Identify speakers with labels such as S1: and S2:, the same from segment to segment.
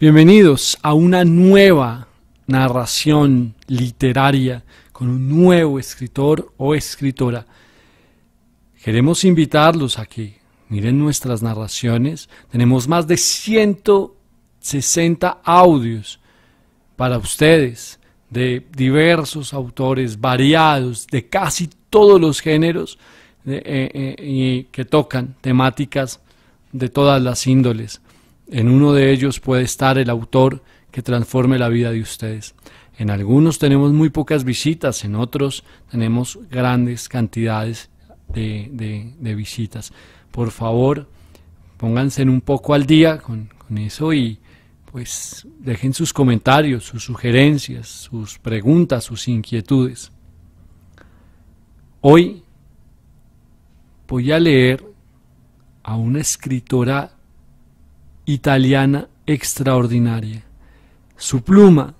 S1: Bienvenidos a una nueva narración literaria con un nuevo escritor o escritora. Queremos invitarlos aquí. miren nuestras narraciones. Tenemos más de 160 audios para ustedes de diversos autores variados, de casi todos los géneros eh, eh, y que tocan temáticas de todas las índoles. En uno de ellos puede estar el autor que transforme la vida de ustedes. En algunos tenemos muy pocas visitas, en otros tenemos grandes cantidades de, visitas. Por favor, pónganse un poco al día con, con eso y pues dejen sus comentarios, sus sugerencias, sus preguntas, sus inquietudes. Hoy voy a leer a una escritora italiana extraordinaria. Su pluma,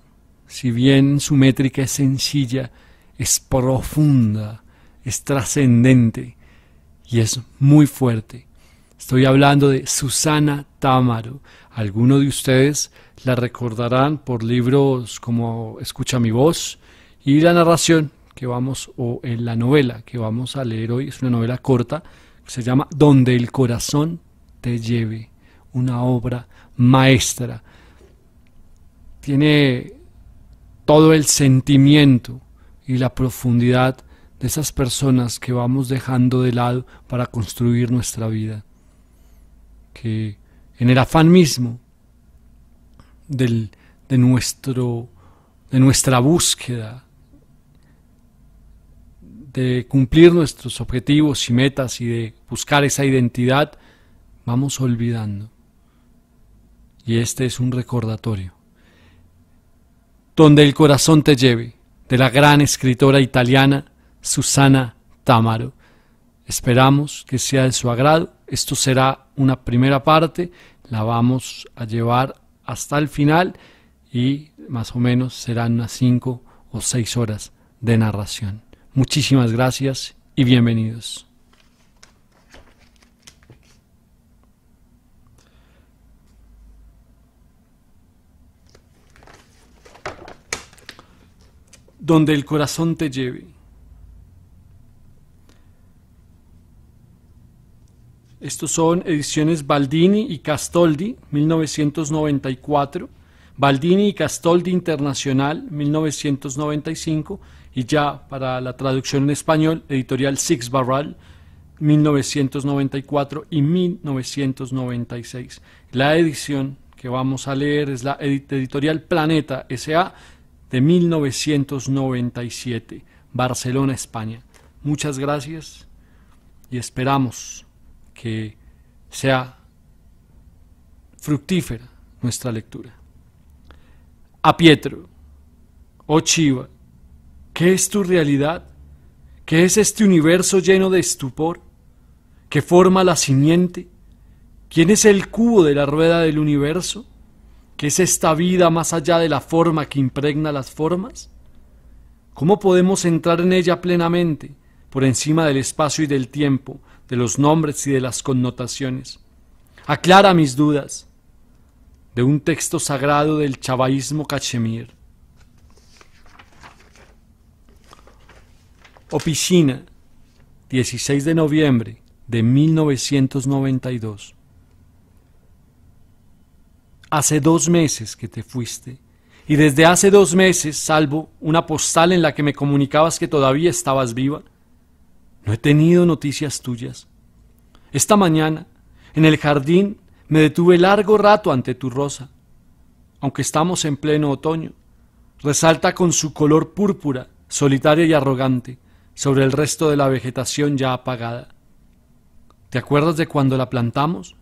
S1: si bien su métrica es sencilla, es profunda, es trascendente y es muy fuerte. Estoy hablando de Susana Tamaro. Algunos de ustedes la recordarán por libros como Escucha mi voz y la narración que vamos, o en la novela que vamos a leer hoy, es una novela corta, que se llama Donde el corazón te lleve una obra maestra. Tiene todo el sentimiento y la profundidad de esas personas que vamos dejando de lado para construir nuestra vida. Que en el afán mismo del, de, nuestro, de nuestra búsqueda, de cumplir nuestros objetivos y metas y de buscar esa identidad, vamos olvidando y este es un recordatorio, donde el corazón te lleve, de la gran escritora italiana Susana Tamaro. Esperamos que sea de su agrado. Esto será una primera parte, la vamos a llevar hasta el final y más o menos serán unas cinco o seis horas de narración. Muchísimas gracias y bienvenidos. donde el corazón te lleve. Estos son ediciones Baldini y Castoldi, 1994, Baldini y Castoldi Internacional, 1995, y ya para la traducción en español, editorial Six Barral, 1994 y 1996. La edición que vamos a leer es la editorial Planeta SA de 1997, Barcelona, España. Muchas gracias y esperamos que sea fructífera nuestra lectura. A Pietro, oh Chiva, ¿qué es tu realidad? ¿Qué es este universo lleno de estupor? que forma la simiente? ¿Quién es el cubo de la rueda del universo? ¿Qué es esta vida más allá de la forma que impregna las formas? ¿Cómo podemos entrar en ella plenamente, por encima del espacio y del tiempo, de los nombres y de las connotaciones? Aclara mis dudas. De un texto sagrado del chavaísmo cachemir. Oficina, 16 de noviembre de 1992 hace dos meses que te fuiste y desde hace dos meses, salvo una postal en la que me comunicabas que todavía estabas viva, no he tenido noticias tuyas. Esta mañana, en el jardín, me detuve largo rato ante tu rosa. Aunque estamos en pleno otoño, resalta con su color púrpura, solitaria y arrogante, sobre el resto de la vegetación ya apagada. ¿Te acuerdas de cuando la plantamos?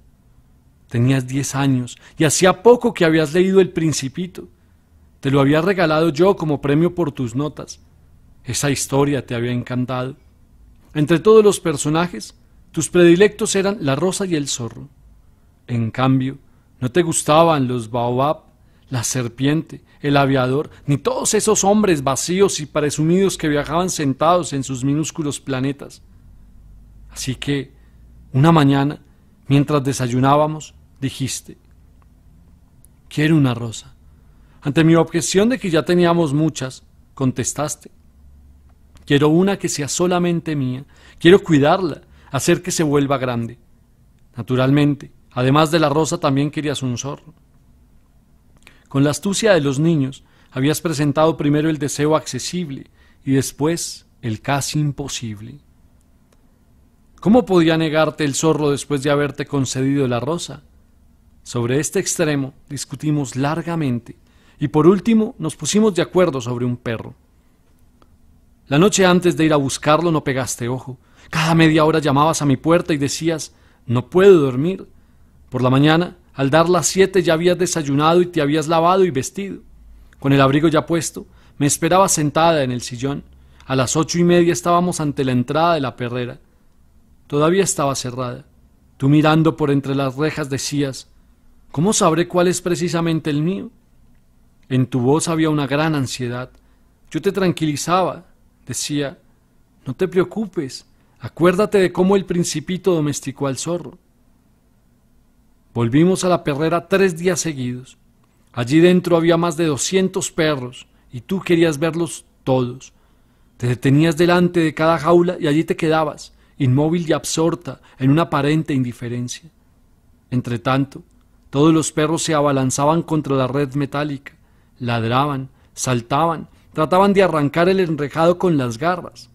S1: tenías diez años y hacía poco que habías leído El Principito. Te lo había regalado yo como premio por tus notas. Esa historia te había encantado. Entre todos los personajes, tus predilectos eran la rosa y el zorro. En cambio, no te gustaban los baobab, la serpiente, el aviador, ni todos esos hombres vacíos y presumidos que viajaban sentados en sus minúsculos planetas. Así que, una mañana, mientras desayunábamos, dijiste. Quiero una rosa. Ante mi objeción de que ya teníamos muchas, contestaste. Quiero una que sea solamente mía. Quiero cuidarla, hacer que se vuelva grande. Naturalmente, además de la rosa también querías un zorro. Con la astucia de los niños, habías presentado primero el deseo accesible y después el casi imposible. ¿Cómo podía negarte el zorro después de haberte concedido la rosa? Sobre este extremo discutimos largamente y por último nos pusimos de acuerdo sobre un perro. La noche antes de ir a buscarlo no pegaste ojo. Cada media hora llamabas a mi puerta y decías, no puedo dormir. Por la mañana, al dar las siete ya habías desayunado y te habías lavado y vestido. Con el abrigo ya puesto, me esperaba sentada en el sillón. A las ocho y media estábamos ante la entrada de la perrera. Todavía estaba cerrada. Tú mirando por entre las rejas decías, ¿Cómo sabré cuál es precisamente el mío? En tu voz había una gran ansiedad. Yo te tranquilizaba, decía, no te preocupes, acuérdate de cómo el principito domesticó al zorro. Volvimos a la perrera tres días seguidos. Allí dentro había más de doscientos perros y tú querías verlos todos. Te detenías delante de cada jaula y allí te quedabas, inmóvil y absorta en una aparente indiferencia. Entre tanto, todos los perros se abalanzaban contra la red metálica, ladraban, saltaban, trataban de arrancar el enrejado con las garras.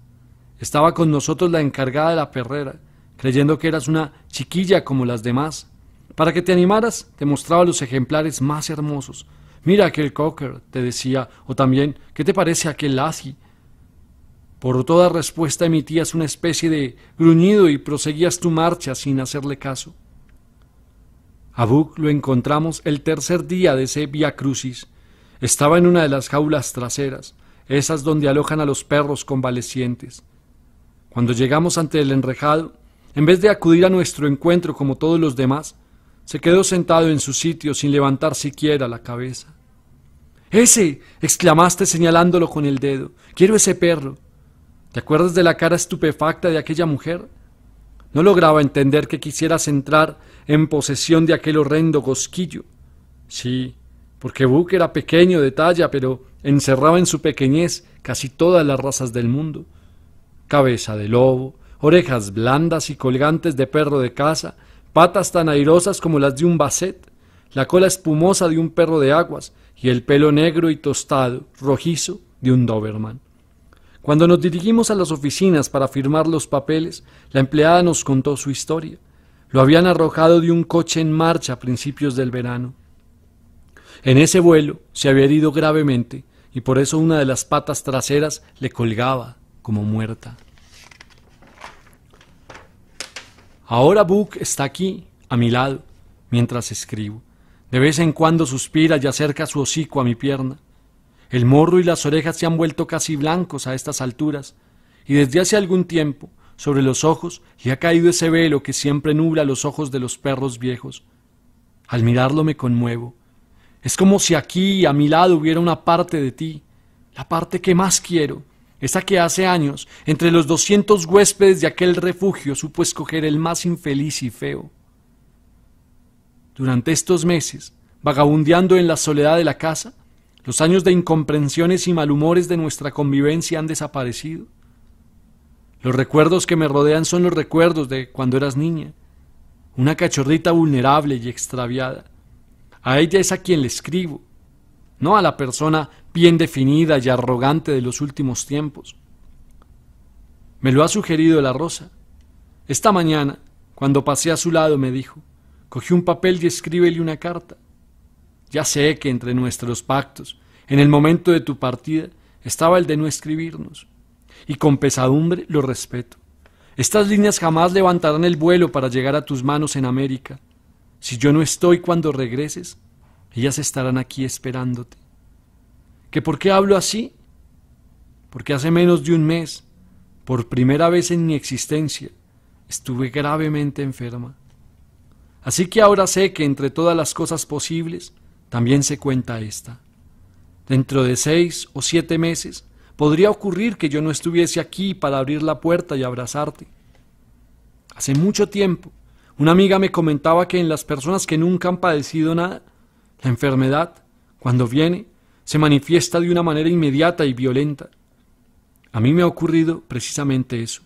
S1: Estaba con nosotros la encargada de la perrera, creyendo que eras una chiquilla como las demás. Para que te animaras, te mostraba los ejemplares más hermosos. Mira aquel cocker, te decía, o también, ¿qué te parece aquel lazi? Por toda respuesta emitías una especie de gruñido y proseguías tu marcha sin hacerle caso. A lo encontramos el tercer día de ese Via Crucis. Estaba en una de las jaulas traseras, esas donde alojan a los perros convalecientes. Cuando llegamos ante el enrejado, en vez de acudir a nuestro encuentro como todos los demás, se quedó sentado en su sitio sin levantar siquiera la cabeza. Ese, exclamaste señalándolo con el dedo. Quiero ese perro. ¿Te acuerdas de la cara estupefacta de aquella mujer? No lograba entender que quisieras entrar en posesión de aquel horrendo cosquillo. Sí, porque Buck era pequeño de talla, pero encerraba en su pequeñez casi todas las razas del mundo. Cabeza de lobo, orejas blandas y colgantes de perro de caza, patas tan airosas como las de un basset, la cola espumosa de un perro de aguas y el pelo negro y tostado, rojizo, de un Doberman. Cuando nos dirigimos a las oficinas para firmar los papeles, la empleada nos contó su historia. Lo habían arrojado de un coche en marcha a principios del verano. En ese vuelo se había herido gravemente y por eso una de las patas traseras le colgaba como muerta. Ahora Buck está aquí, a mi lado, mientras escribo. De vez en cuando suspira y acerca su hocico a mi pierna. El morro y las orejas se han vuelto casi blancos a estas alturas, y desde hace algún tiempo sobre los ojos y ha caído ese velo que siempre nubla los ojos de los perros viejos. Al mirarlo me conmuevo. Es como si aquí a mi lado hubiera una parte de ti, la parte que más quiero, esa que hace años, entre los doscientos huéspedes de aquel refugio, supo escoger el más infeliz y feo. Durante estos meses, vagabundeando en la soledad de la casa, los años de incomprensiones y malhumores de nuestra convivencia han desaparecido. Los recuerdos que me rodean son los recuerdos de cuando eras niña, una cachorrita vulnerable y extraviada. A ella es a quien le escribo, no a la persona bien definida y arrogante de los últimos tiempos. Me lo ha sugerido la rosa. Esta mañana, cuando pasé a su lado, me dijo, cogí un papel y escríbele una carta. Ya sé que entre nuestros pactos, en el momento de tu partida, estaba el de no escribirnos y con pesadumbre lo respeto. Estas líneas jamás levantarán el vuelo para llegar a tus manos en América. Si yo no estoy cuando regreses, ellas estarán aquí esperándote. ¿Que por qué hablo así? Porque hace menos de un mes, por primera vez en mi existencia, estuve gravemente enferma. Así que ahora sé que entre todas las cosas posibles, también se cuenta esta. Dentro de seis o siete meses, Podría ocurrir que yo no estuviese aquí para abrir la puerta y abrazarte. Hace mucho tiempo, una amiga me comentaba que en las personas que nunca han padecido nada, la enfermedad, cuando viene, se manifiesta de una manera inmediata y violenta. A mí me ha ocurrido precisamente eso.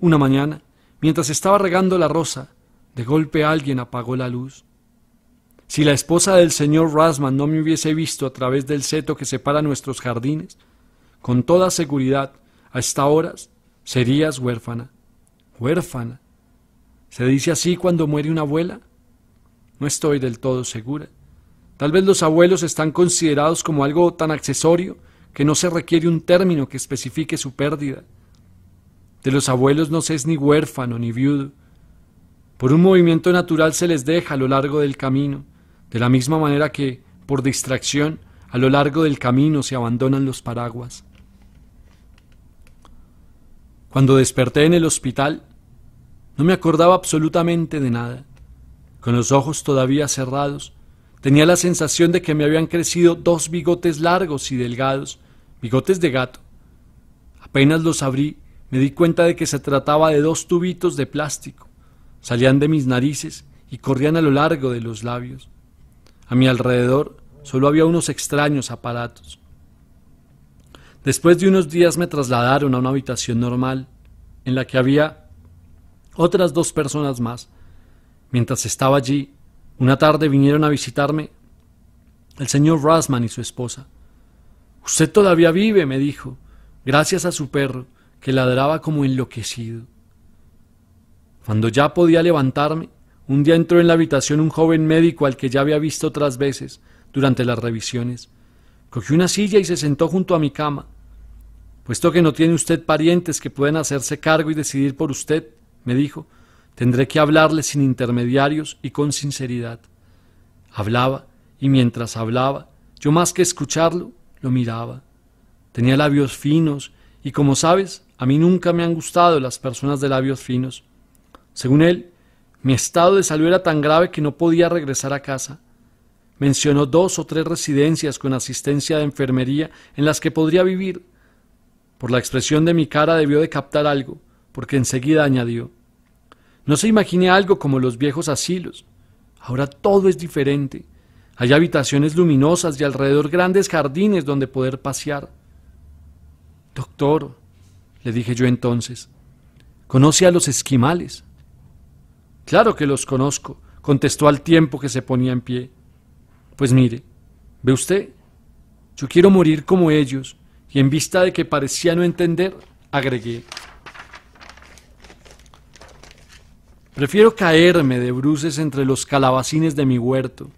S1: Una mañana, mientras estaba regando la rosa, de golpe alguien apagó la luz. Si la esposa del señor Rasman no me hubiese visto a través del seto que separa nuestros jardines, con toda seguridad, a esta hora serías huérfana. Huérfana. ¿Se dice así cuando muere una abuela? No estoy del todo segura. Tal vez los abuelos están considerados como algo tan accesorio que no se requiere un término que especifique su pérdida. De los abuelos no se es ni huérfano ni viudo. Por un movimiento natural se les deja a lo largo del camino, de la misma manera que, por distracción, a lo largo del camino se abandonan los paraguas. Cuando desperté en el hospital, no me acordaba absolutamente de nada. Con los ojos todavía cerrados, tenía la sensación de que me habían crecido dos bigotes largos y delgados, bigotes de gato. Apenas los abrí, me di cuenta de que se trataba de dos tubitos de plástico. Salían de mis narices y corrían a lo largo de los labios. A mi alrededor solo había unos extraños aparatos. Después de unos días me trasladaron a una habitación normal en la que había otras dos personas más. Mientras estaba allí, una tarde vinieron a visitarme el señor Rasman y su esposa. Usted todavía vive, me dijo, gracias a su perro, que ladraba como enloquecido. Cuando ya podía levantarme, un día entró en la habitación un joven médico al que ya había visto otras veces durante las revisiones. Cogió una silla y se sentó junto a mi cama. Puesto que no tiene usted parientes que puedan hacerse cargo y decidir por usted, me dijo, tendré que hablarle sin intermediarios y con sinceridad. Hablaba, y mientras hablaba, yo más que escucharlo, lo miraba. Tenía labios finos, y como sabes, a mí nunca me han gustado las personas de labios finos. Según él, mi estado de salud era tan grave que no podía regresar a casa. Mencionó dos o tres residencias con asistencia de enfermería en las que podría vivir, por la expresión de mi cara debió de captar algo, porque enseguida añadió No se imaginé algo como los viejos asilos. Ahora todo es diferente. Hay habitaciones luminosas y alrededor grandes jardines donde poder pasear. Doctor, le dije yo entonces, ¿conoce a los esquimales? Claro que los conozco, contestó al tiempo que se ponía en pie. Pues mire, ¿ve usted? Yo quiero morir como ellos, y en vista de que parecía no entender, agregué, Prefiero caerme de bruces entre los calabacines de mi huerto,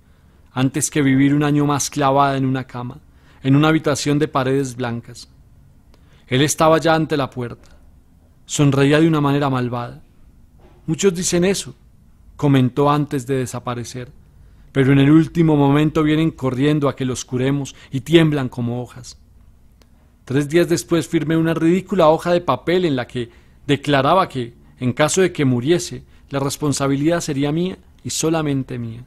S1: antes que vivir un año más clavada en una cama, en una habitación de paredes blancas. Él estaba ya ante la puerta. Sonreía de una manera malvada. Muchos dicen eso, comentó antes de desaparecer, pero en el último momento vienen corriendo a que los curemos y tiemblan como hojas. Tres días después firmé una ridícula hoja de papel en la que declaraba que, en caso de que muriese, la responsabilidad sería mía y solamente mía.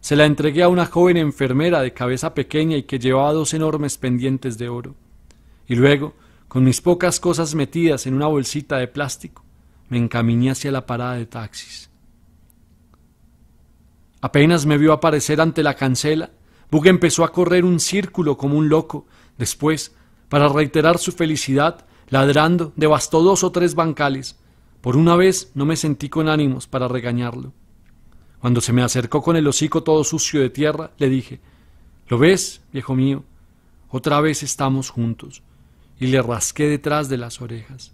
S1: Se la entregué a una joven enfermera de cabeza pequeña y que llevaba dos enormes pendientes de oro. Y luego, con mis pocas cosas metidas en una bolsita de plástico, me encaminé hacia la parada de taxis. Apenas me vio aparecer ante la cancela, Bug empezó a correr un círculo como un loco, después para reiterar su felicidad, ladrando, devastó dos o tres bancales. Por una vez no me sentí con ánimos para regañarlo. Cuando se me acercó con el hocico todo sucio de tierra, le dije ¿Lo ves, viejo mío? Otra vez estamos juntos. Y le rasqué detrás de las orejas.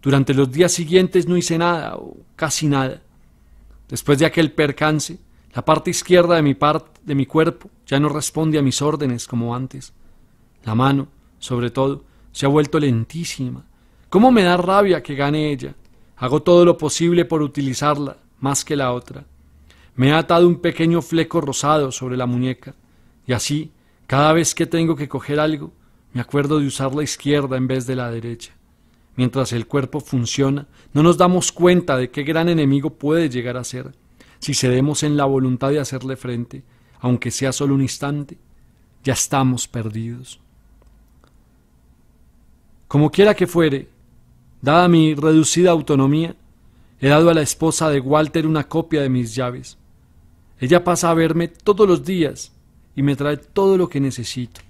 S1: Durante los días siguientes no hice nada, o casi nada. Después de aquel percance, la parte izquierda de mi, parte, de mi cuerpo ya no responde a mis órdenes como antes la mano, sobre todo, se ha vuelto lentísima. ¿Cómo me da rabia que gane ella? Hago todo lo posible por utilizarla, más que la otra. Me ha atado un pequeño fleco rosado sobre la muñeca, y así, cada vez que tengo que coger algo, me acuerdo de usar la izquierda en vez de la derecha. Mientras el cuerpo funciona, no nos damos cuenta de qué gran enemigo puede llegar a ser, si cedemos en la voluntad de hacerle frente, aunque sea solo un instante, ya estamos perdidos. Como quiera que fuere, dada mi reducida autonomía, he dado a la esposa de Walter una copia de mis llaves. Ella pasa a verme todos los días y me trae todo lo que necesito.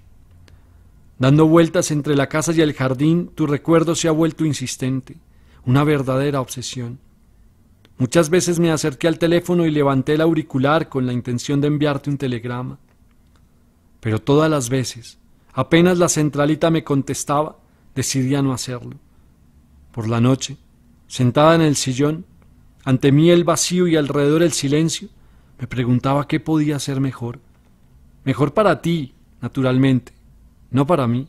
S1: Dando vueltas entre la casa y el jardín, tu recuerdo se ha vuelto insistente, una verdadera obsesión. Muchas veces me acerqué al teléfono y levanté el auricular con la intención de enviarte un telegrama. Pero todas las veces, apenas la centralita me contestaba, decidía no hacerlo. Por la noche, sentada en el sillón, ante mí el vacío y alrededor el silencio, me preguntaba qué podía ser mejor. Mejor para ti, naturalmente, no para mí.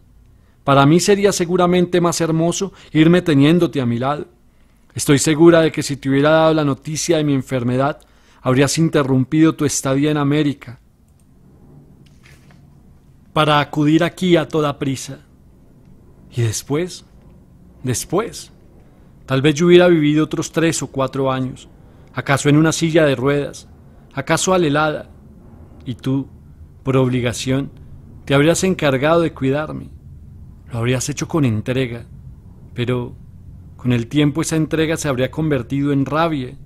S1: Para mí sería seguramente más hermoso irme teniéndote a mi lado. Estoy segura de que si te hubiera dado la noticia de mi enfermedad, habrías interrumpido tu estadía en América para acudir aquí a toda prisa. Y después, después, tal vez yo hubiera vivido otros tres o cuatro años, acaso en una silla de ruedas, acaso alelada, y tú, por obligación, te habrías encargado de cuidarme, lo habrías hecho con entrega, pero con el tiempo esa entrega se habría convertido en rabia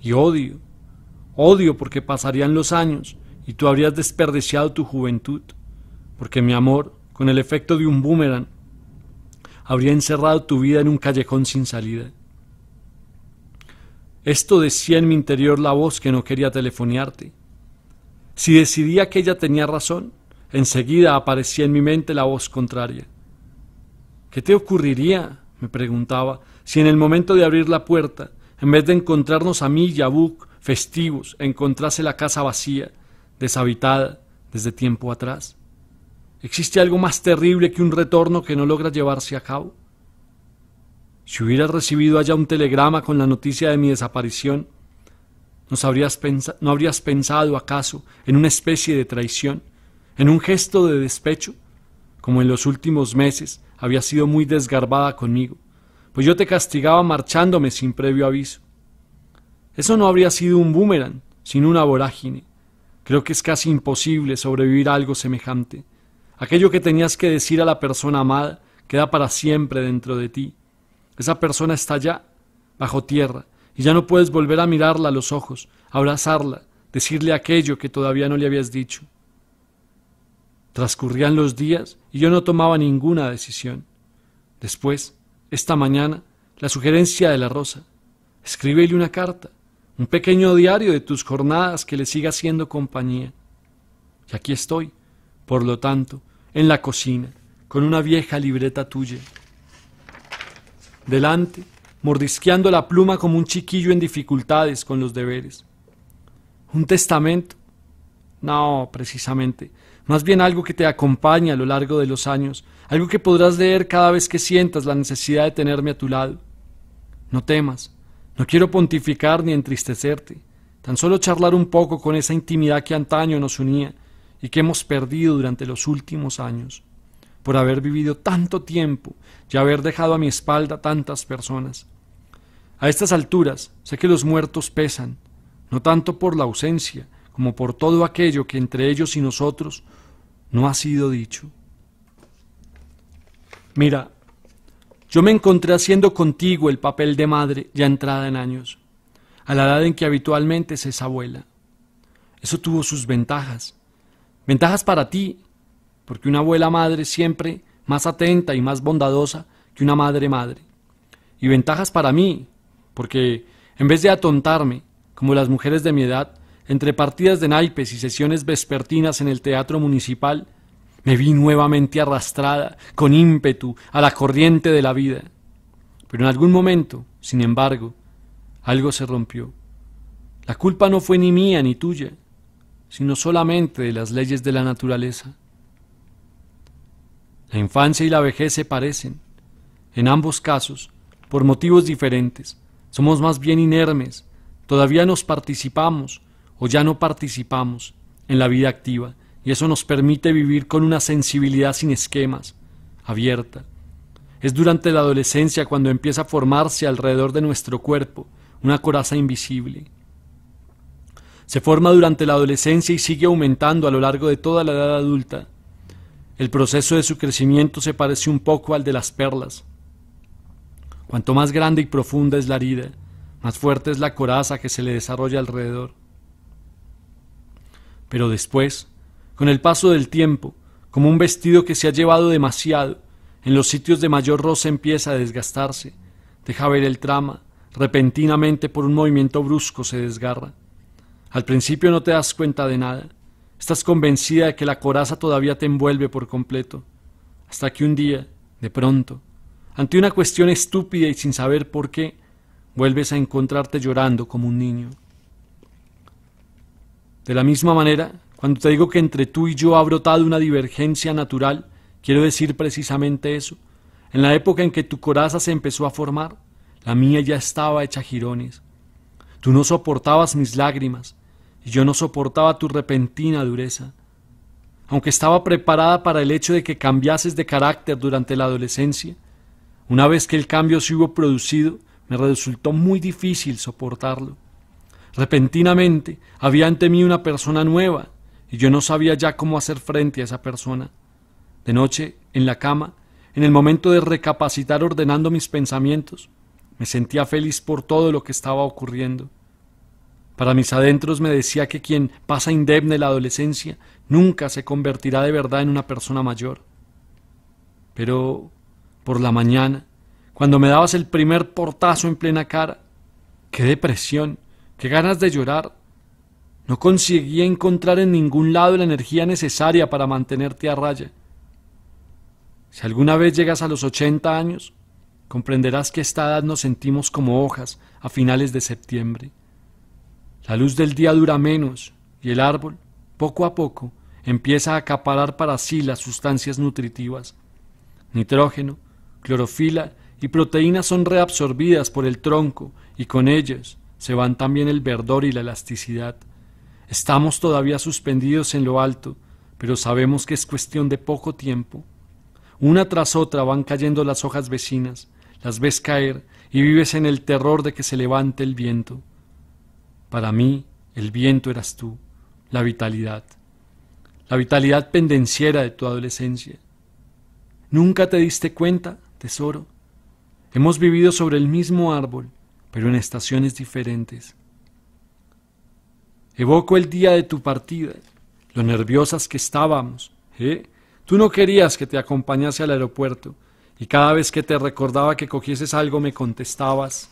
S1: y odio, odio porque pasarían los años y tú habrías desperdiciado tu juventud, porque mi amor, con el efecto de un boomerang, habría encerrado tu vida en un callejón sin salida. Esto decía en mi interior la voz que no quería telefonearte. Si decidía que ella tenía razón, enseguida aparecía en mi mente la voz contraria. ¿Qué te ocurriría? me preguntaba, si en el momento de abrir la puerta, en vez de encontrarnos a mí y a Buck festivos, encontrase la casa vacía, deshabitada desde tiempo atrás. ¿Existe algo más terrible que un retorno que no logra llevarse a cabo? Si hubieras recibido allá un telegrama con la noticia de mi desaparición, ¿no habrías pensado acaso en una especie de traición, en un gesto de despecho, como en los últimos meses había sido muy desgarbada conmigo, pues yo te castigaba marchándome sin previo aviso? Eso no habría sido un boomerang, sino una vorágine. Creo que es casi imposible sobrevivir a algo semejante Aquello que tenías que decir a la persona amada queda para siempre dentro de ti. Esa persona está allá, bajo tierra, y ya no puedes volver a mirarla a los ojos, abrazarla, decirle aquello que todavía no le habías dicho. Transcurrían los días y yo no tomaba ninguna decisión. Después, esta mañana, la sugerencia de la rosa. Escríbele una carta, un pequeño diario de tus jornadas que le siga siendo compañía. Y aquí estoy, por lo tanto, en la cocina, con una vieja libreta tuya. Delante, mordisqueando la pluma como un chiquillo en dificultades con los deberes. ¿Un testamento? No, precisamente. Más bien algo que te acompañe a lo largo de los años, algo que podrás leer cada vez que sientas la necesidad de tenerme a tu lado. No temas, no quiero pontificar ni entristecerte, tan solo charlar un poco con esa intimidad que antaño nos unía y que hemos perdido durante los últimos años, por haber vivido tanto tiempo y haber dejado a mi espalda tantas personas. A estas alturas sé que los muertos pesan, no tanto por la ausencia, como por todo aquello que entre ellos y nosotros no ha sido dicho. Mira, yo me encontré haciendo contigo el papel de madre ya entrada en años, a la edad en que habitualmente se es abuela. Eso tuvo sus ventajas, Ventajas para ti, porque una abuela madre siempre más atenta y más bondadosa que una madre madre. Y ventajas para mí, porque en vez de atontarme, como las mujeres de mi edad, entre partidas de naipes y sesiones vespertinas en el teatro municipal, me vi nuevamente arrastrada, con ímpetu, a la corriente de la vida. Pero en algún momento, sin embargo, algo se rompió. La culpa no fue ni mía ni tuya, sino solamente de las leyes de la naturaleza. La infancia y la vejez se parecen. En ambos casos, por motivos diferentes, somos más bien inermes, todavía nos participamos o ya no participamos en la vida activa, y eso nos permite vivir con una sensibilidad sin esquemas, abierta. Es durante la adolescencia cuando empieza a formarse alrededor de nuestro cuerpo una coraza invisible, se forma durante la adolescencia y sigue aumentando a lo largo de toda la edad adulta. El proceso de su crecimiento se parece un poco al de las perlas. Cuanto más grande y profunda es la herida, más fuerte es la coraza que se le desarrolla alrededor. Pero después, con el paso del tiempo, como un vestido que se ha llevado demasiado, en los sitios de mayor roce empieza a desgastarse, deja ver el trama, repentinamente por un movimiento brusco se desgarra. Al principio no te das cuenta de nada. Estás convencida de que la coraza todavía te envuelve por completo. Hasta que un día, de pronto, ante una cuestión estúpida y sin saber por qué, vuelves a encontrarte llorando como un niño. De la misma manera, cuando te digo que entre tú y yo ha brotado una divergencia natural, quiero decir precisamente eso. En la época en que tu coraza se empezó a formar, la mía ya estaba hecha jirones. Tú no soportabas mis lágrimas, yo no soportaba tu repentina dureza. Aunque estaba preparada para el hecho de que cambiases de carácter durante la adolescencia, una vez que el cambio se hubo producido, me resultó muy difícil soportarlo. Repentinamente había ante mí una persona nueva, y yo no sabía ya cómo hacer frente a esa persona. De noche, en la cama, en el momento de recapacitar ordenando mis pensamientos, me sentía feliz por todo lo que estaba ocurriendo. Para mis adentros me decía que quien pasa indemne la adolescencia nunca se convertirá de verdad en una persona mayor. Pero por la mañana, cuando me dabas el primer portazo en plena cara, qué depresión, qué ganas de llorar. No conseguía encontrar en ningún lado la energía necesaria para mantenerte a raya. Si alguna vez llegas a los 80 años, comprenderás que a esta edad nos sentimos como hojas a finales de septiembre. La luz del día dura menos y el árbol, poco a poco, empieza a acaparar para sí las sustancias nutritivas. Nitrógeno, clorofila y proteínas son reabsorbidas por el tronco y con ellas se van también el verdor y la elasticidad. Estamos todavía suspendidos en lo alto, pero sabemos que es cuestión de poco tiempo. Una tras otra van cayendo las hojas vecinas, las ves caer y vives en el terror de que se levante el viento. Para mí, el viento eras tú, la vitalidad, la vitalidad pendenciera de tu adolescencia. Nunca te diste cuenta, tesoro. Hemos vivido sobre el mismo árbol, pero en estaciones diferentes. Evoco el día de tu partida, lo nerviosas que estábamos. ¿eh? Tú no querías que te acompañase al aeropuerto, y cada vez que te recordaba que cogieses algo me contestabas,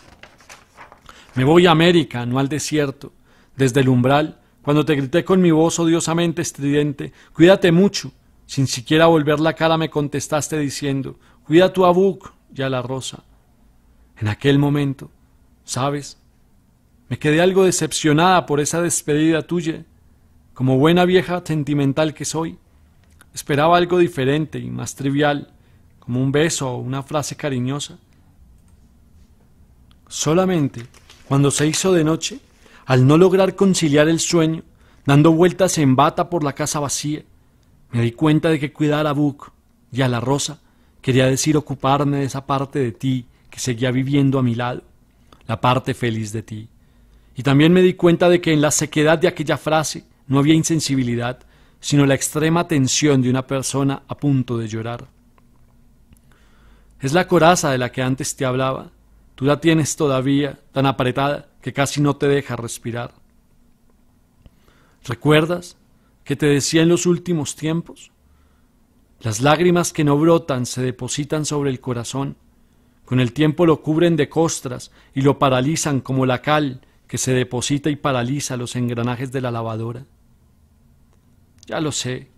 S1: me voy a América, no al desierto. Desde el umbral, cuando te grité con mi voz odiosamente estridente, cuídate mucho. Sin siquiera volver la cara me contestaste diciendo, cuida tu abuc y a la rosa. En aquel momento, ¿sabes? Me quedé algo decepcionada por esa despedida tuya. Como buena vieja sentimental que soy, esperaba algo diferente y más trivial, como un beso o una frase cariñosa. Solamente cuando se hizo de noche, al no lograr conciliar el sueño, dando vueltas en bata por la casa vacía, me di cuenta de que cuidar a Buck y a la rosa quería decir ocuparme de esa parte de ti que seguía viviendo a mi lado, la parte feliz de ti. Y también me di cuenta de que en la sequedad de aquella frase no había insensibilidad, sino la extrema tensión de una persona a punto de llorar. Es la coraza de la que antes te hablaba, Tú la tienes todavía tan apretada que casi no te deja respirar. ¿Recuerdas que te decía en los últimos tiempos? Las lágrimas que no brotan se depositan sobre el corazón, con el tiempo lo cubren de costras y lo paralizan como la cal que se deposita y paraliza los engranajes de la lavadora. Ya lo sé,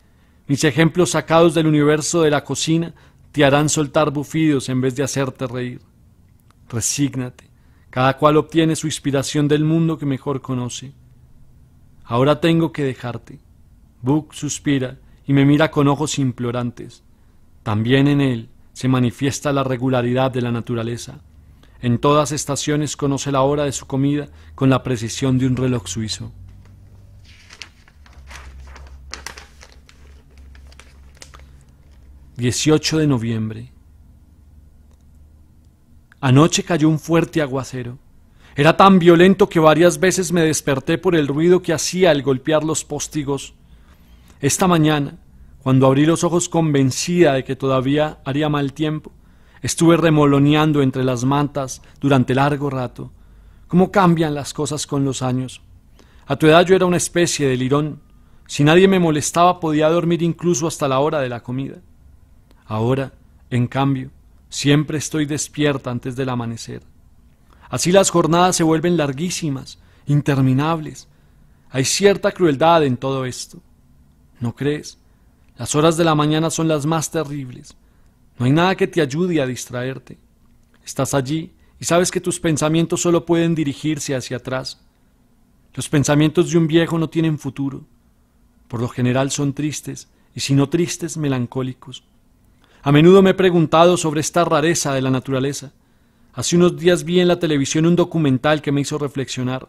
S1: mis ejemplos sacados del universo de la cocina te harán soltar bufidos en vez de hacerte reír resígnate. Cada cual obtiene su inspiración del mundo que mejor conoce. Ahora tengo que dejarte. Buck suspira y me mira con ojos implorantes. También en él se manifiesta la regularidad de la naturaleza. En todas estaciones conoce la hora de su comida con la precisión de un reloj suizo. de noviembre. Anoche cayó un fuerte aguacero. Era tan violento que varias veces me desperté por el ruido que hacía al golpear los postigos. Esta mañana, cuando abrí los ojos convencida de que todavía haría mal tiempo, estuve remoloneando entre las mantas durante largo rato. ¿Cómo cambian las cosas con los años? A tu edad yo era una especie de lirón. Si nadie me molestaba podía dormir incluso hasta la hora de la comida. Ahora, en cambio, Siempre estoy despierta antes del amanecer. Así las jornadas se vuelven larguísimas, interminables. Hay cierta crueldad en todo esto. ¿No crees? Las horas de la mañana son las más terribles. No hay nada que te ayude a distraerte. Estás allí y sabes que tus pensamientos solo pueden dirigirse hacia atrás. Los pensamientos de un viejo no tienen futuro. Por lo general son tristes, y si no tristes, melancólicos. A menudo me he preguntado sobre esta rareza de la naturaleza. Hace unos días vi en la televisión un documental que me hizo reflexionar.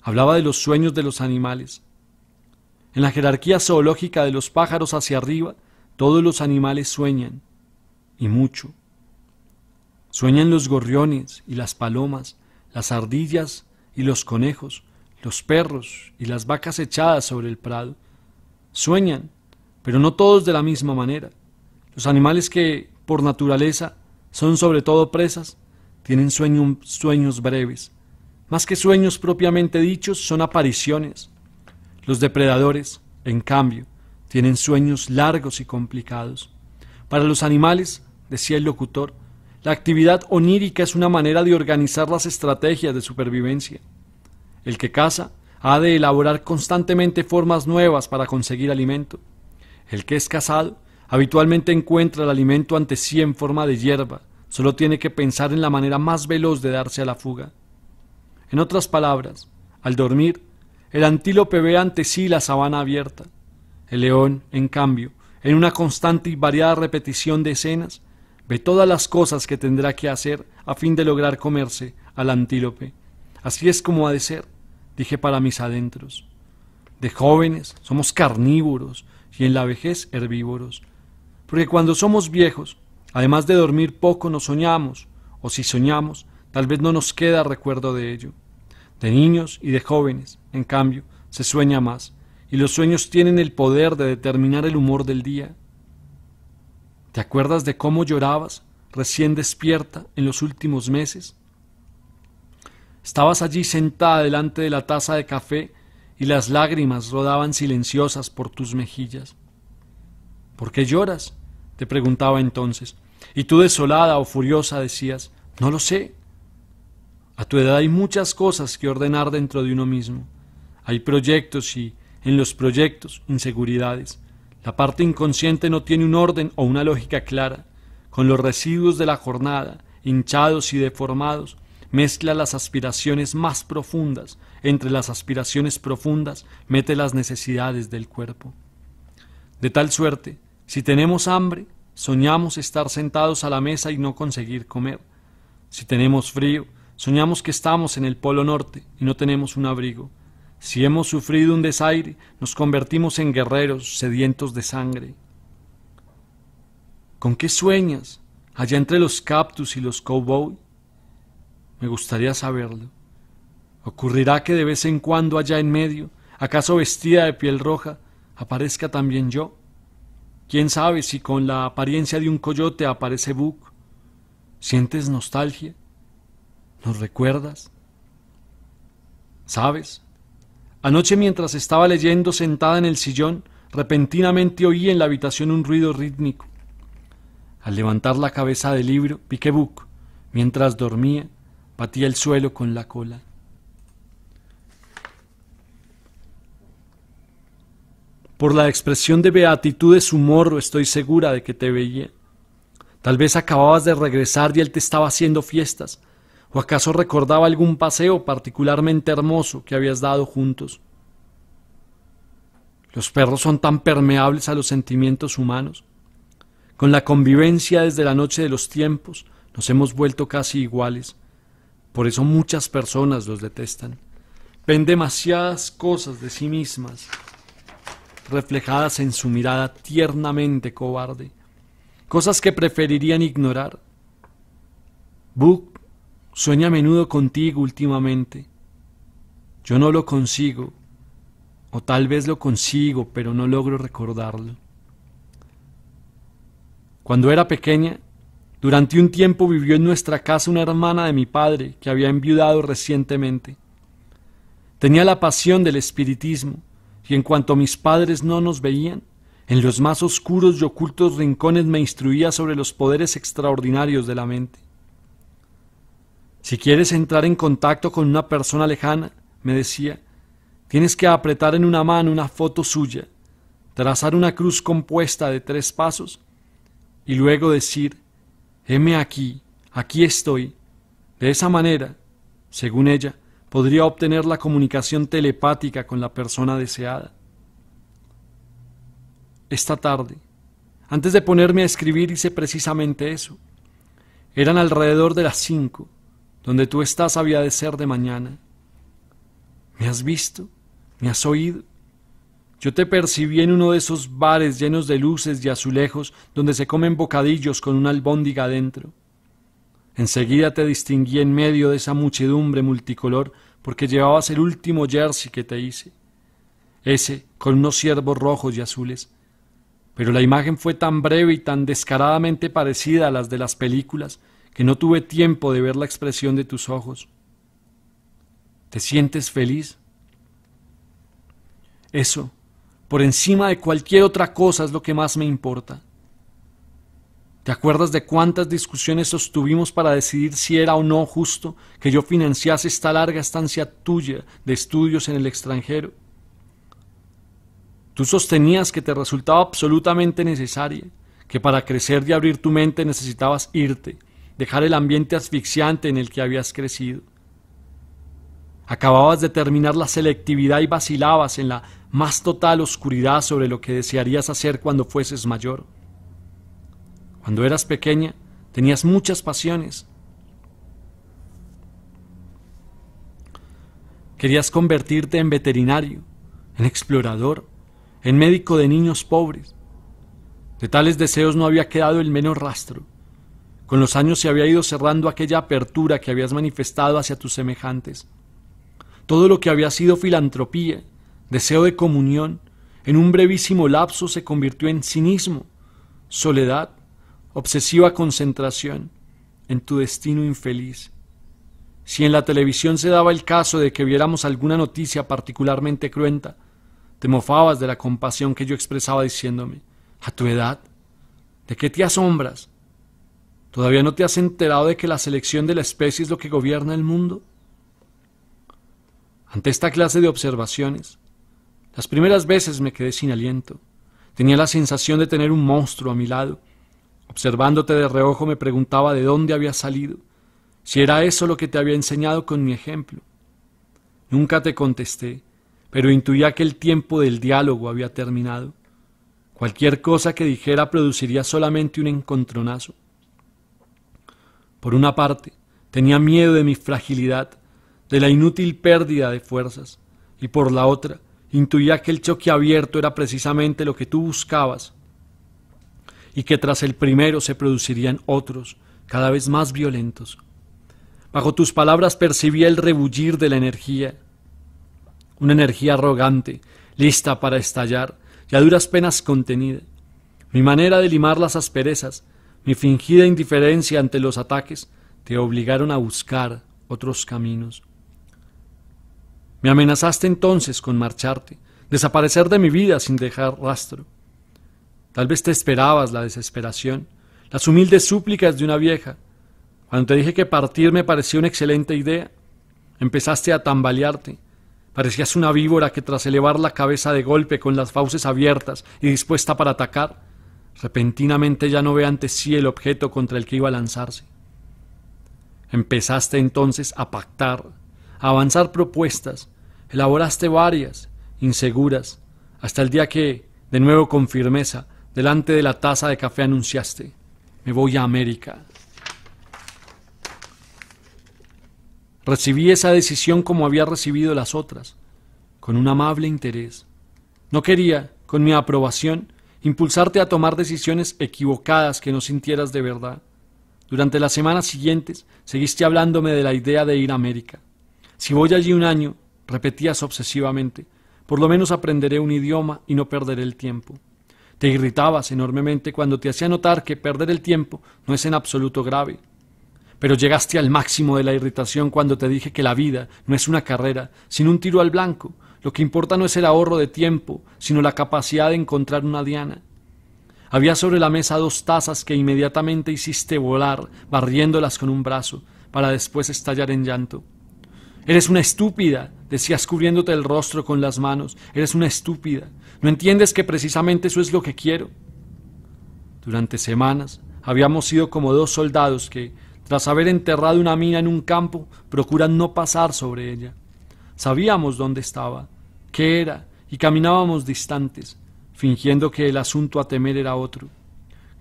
S1: Hablaba de los sueños de los animales. En la jerarquía zoológica de los pájaros hacia arriba, todos los animales sueñan, y mucho. Sueñan los gorriones y las palomas, las ardillas y los conejos, los perros y las vacas echadas sobre el prado. Sueñan, pero no todos de la misma manera. Los animales que, por naturaleza, son sobre todo presas, tienen sueños breves. Más que sueños propiamente dichos, son apariciones. Los depredadores, en cambio, tienen sueños largos y complicados. Para los animales, decía el locutor, la actividad onírica es una manera de organizar las estrategias de supervivencia. El que caza ha de elaborar constantemente formas nuevas para conseguir alimento. El que es cazado Habitualmente encuentra el alimento ante sí en forma de hierba, solo tiene que pensar en la manera más veloz de darse a la fuga. En otras palabras, al dormir, el antílope ve ante sí la sabana abierta. El león, en cambio, en una constante y variada repetición de escenas, ve todas las cosas que tendrá que hacer a fin de lograr comerse al antílope. Así es como ha de ser, dije para mis adentros. De jóvenes somos carnívoros y en la vejez herbívoros. Porque cuando somos viejos, además de dormir poco, nos soñamos, o si soñamos, tal vez no nos queda recuerdo de ello. De niños y de jóvenes, en cambio, se sueña más, y los sueños tienen el poder de determinar el humor del día. ¿Te acuerdas de cómo llorabas recién despierta en los últimos meses? Estabas allí sentada delante de la taza de café y las lágrimas rodaban silenciosas por tus mejillas. ¿Por qué lloras? te preguntaba entonces, y tú desolada o furiosa decías, no lo sé. A tu edad hay muchas cosas que ordenar dentro de uno mismo. Hay proyectos y, en los proyectos, inseguridades. La parte inconsciente no tiene un orden o una lógica clara. Con los residuos de la jornada, hinchados y deformados, mezcla las aspiraciones más profundas. Entre las aspiraciones profundas, mete las necesidades del cuerpo. De tal suerte si tenemos hambre, soñamos estar sentados a la mesa y no conseguir comer. Si tenemos frío, soñamos que estamos en el Polo Norte y no tenemos un abrigo. Si hemos sufrido un desaire, nos convertimos en guerreros sedientos de sangre. ¿Con qué sueñas allá entre los cactus y los cowboy? Me gustaría saberlo. ¿Ocurrirá que de vez en cuando allá en medio, acaso vestida de piel roja, aparezca también yo? ¿Quién sabe si con la apariencia de un coyote aparece Buck? ¿Sientes nostalgia? ¿Nos recuerdas? ¿Sabes? Anoche mientras estaba leyendo sentada en el sillón, repentinamente oí en la habitación un ruido rítmico. Al levantar la cabeza del libro, vi que Buck, mientras dormía, batía el suelo con la cola. Por la expresión de beatitud de su morro estoy segura de que te veía. Tal vez acababas de regresar y él te estaba haciendo fiestas. ¿O acaso recordaba algún paseo particularmente hermoso que habías dado juntos? Los perros son tan permeables a los sentimientos humanos. Con la convivencia desde la noche de los tiempos nos hemos vuelto casi iguales. Por eso muchas personas los detestan. Ven demasiadas cosas de sí mismas reflejadas en su mirada tiernamente cobarde, cosas que preferirían ignorar. book sueña a menudo contigo últimamente. Yo no lo consigo, o tal vez lo consigo, pero no logro recordarlo. Cuando era pequeña, durante un tiempo vivió en nuestra casa una hermana de mi padre que había enviudado recientemente. Tenía la pasión del espiritismo y en cuanto mis padres no nos veían, en los más oscuros y ocultos rincones me instruía sobre los poderes extraordinarios de la mente. Si quieres entrar en contacto con una persona lejana, me decía, tienes que apretar en una mano una foto suya, trazar una cruz compuesta de tres pasos y luego decir, heme aquí, aquí estoy. De esa manera, según ella, podría obtener la comunicación telepática con la persona deseada. Esta tarde, antes de ponerme a escribir, hice precisamente eso. Eran alrededor de las cinco. Donde tú estás había de ser de mañana. ¿Me has visto? ¿Me has oído? Yo te percibí en uno de esos bares llenos de luces y azulejos donde se comen bocadillos con una albóndiga adentro. Enseguida te distinguí en medio de esa muchedumbre multicolor porque llevabas el último jersey que te hice, ese con unos ciervos rojos y azules. Pero la imagen fue tan breve y tan descaradamente parecida a las de las películas que no tuve tiempo de ver la expresión de tus ojos. ¿Te sientes feliz? Eso, por encima de cualquier otra cosa, es lo que más me importa. ¿Te acuerdas de cuántas discusiones sostuvimos para decidir si era o no justo que yo financiase esta larga estancia tuya de estudios en el extranjero? Tú sostenías que te resultaba absolutamente necesaria, que para crecer y abrir tu mente necesitabas irte, dejar el ambiente asfixiante en el que habías crecido. Acababas de terminar la selectividad y vacilabas en la más total oscuridad sobre lo que desearías hacer cuando fueses mayor. Cuando eras pequeña tenías muchas pasiones. Querías convertirte en veterinario, en explorador, en médico de niños pobres. De tales deseos no había quedado el menor rastro. Con los años se había ido cerrando aquella apertura que habías manifestado hacia tus semejantes. Todo lo que había sido filantropía, deseo de comunión, en un brevísimo lapso se convirtió en cinismo, soledad, obsesiva concentración en tu destino infeliz. Si en la televisión se daba el caso de que viéramos alguna noticia particularmente cruenta, te mofabas de la compasión que yo expresaba diciéndome, a tu edad, ¿de qué te asombras? ¿Todavía no te has enterado de que la selección de la especie es lo que gobierna el mundo? Ante esta clase de observaciones, las primeras veces me quedé sin aliento. Tenía la sensación de tener un monstruo a mi lado Observándote de reojo me preguntaba de dónde había salido, si era eso lo que te había enseñado con mi ejemplo. Nunca te contesté, pero intuía que el tiempo del diálogo había terminado. Cualquier cosa que dijera produciría solamente un encontronazo. Por una parte, tenía miedo de mi fragilidad, de la inútil pérdida de fuerzas, y por la otra, intuía que el choque abierto era precisamente lo que tú buscabas, y que tras el primero se producirían otros, cada vez más violentos. Bajo tus palabras percibí el rebullir de la energía, una energía arrogante, lista para estallar, y a duras penas contenida. Mi manera de limar las asperezas, mi fingida indiferencia ante los ataques, te obligaron a buscar otros caminos. Me amenazaste entonces con marcharte, desaparecer de mi vida sin dejar rastro. Tal vez te esperabas la desesperación, las humildes súplicas de una vieja. Cuando te dije que partir me parecía una excelente idea, empezaste a tambalearte. Parecías una víbora que tras elevar la cabeza de golpe con las fauces abiertas y dispuesta para atacar, repentinamente ya no ve ante sí el objeto contra el que iba a lanzarse. Empezaste entonces a pactar, a avanzar propuestas, elaboraste varias, inseguras, hasta el día que, de nuevo con firmeza, Delante de la taza de café anunciaste, me voy a América. Recibí esa decisión como había recibido las otras, con un amable interés. No quería, con mi aprobación, impulsarte a tomar decisiones equivocadas que no sintieras de verdad. Durante las semanas siguientes seguiste hablándome de la idea de ir a América. Si voy allí un año, repetías obsesivamente, por lo menos aprenderé un idioma y no perderé el tiempo. Te irritabas enormemente cuando te hacía notar que perder el tiempo no es en absoluto grave. Pero llegaste al máximo de la irritación cuando te dije que la vida no es una carrera, sino un tiro al blanco. Lo que importa no es el ahorro de tiempo, sino la capacidad de encontrar una diana. Había sobre la mesa dos tazas que inmediatamente hiciste volar, barriéndolas con un brazo, para después estallar en llanto. Eres una estúpida, decías cubriéndote el rostro con las manos. Eres una estúpida. ¿No entiendes que precisamente eso es lo que quiero? Durante semanas habíamos sido como dos soldados que, tras haber enterrado una mina en un campo, procuran no pasar sobre ella. Sabíamos dónde estaba, qué era, y caminábamos distantes, fingiendo que el asunto a temer era otro.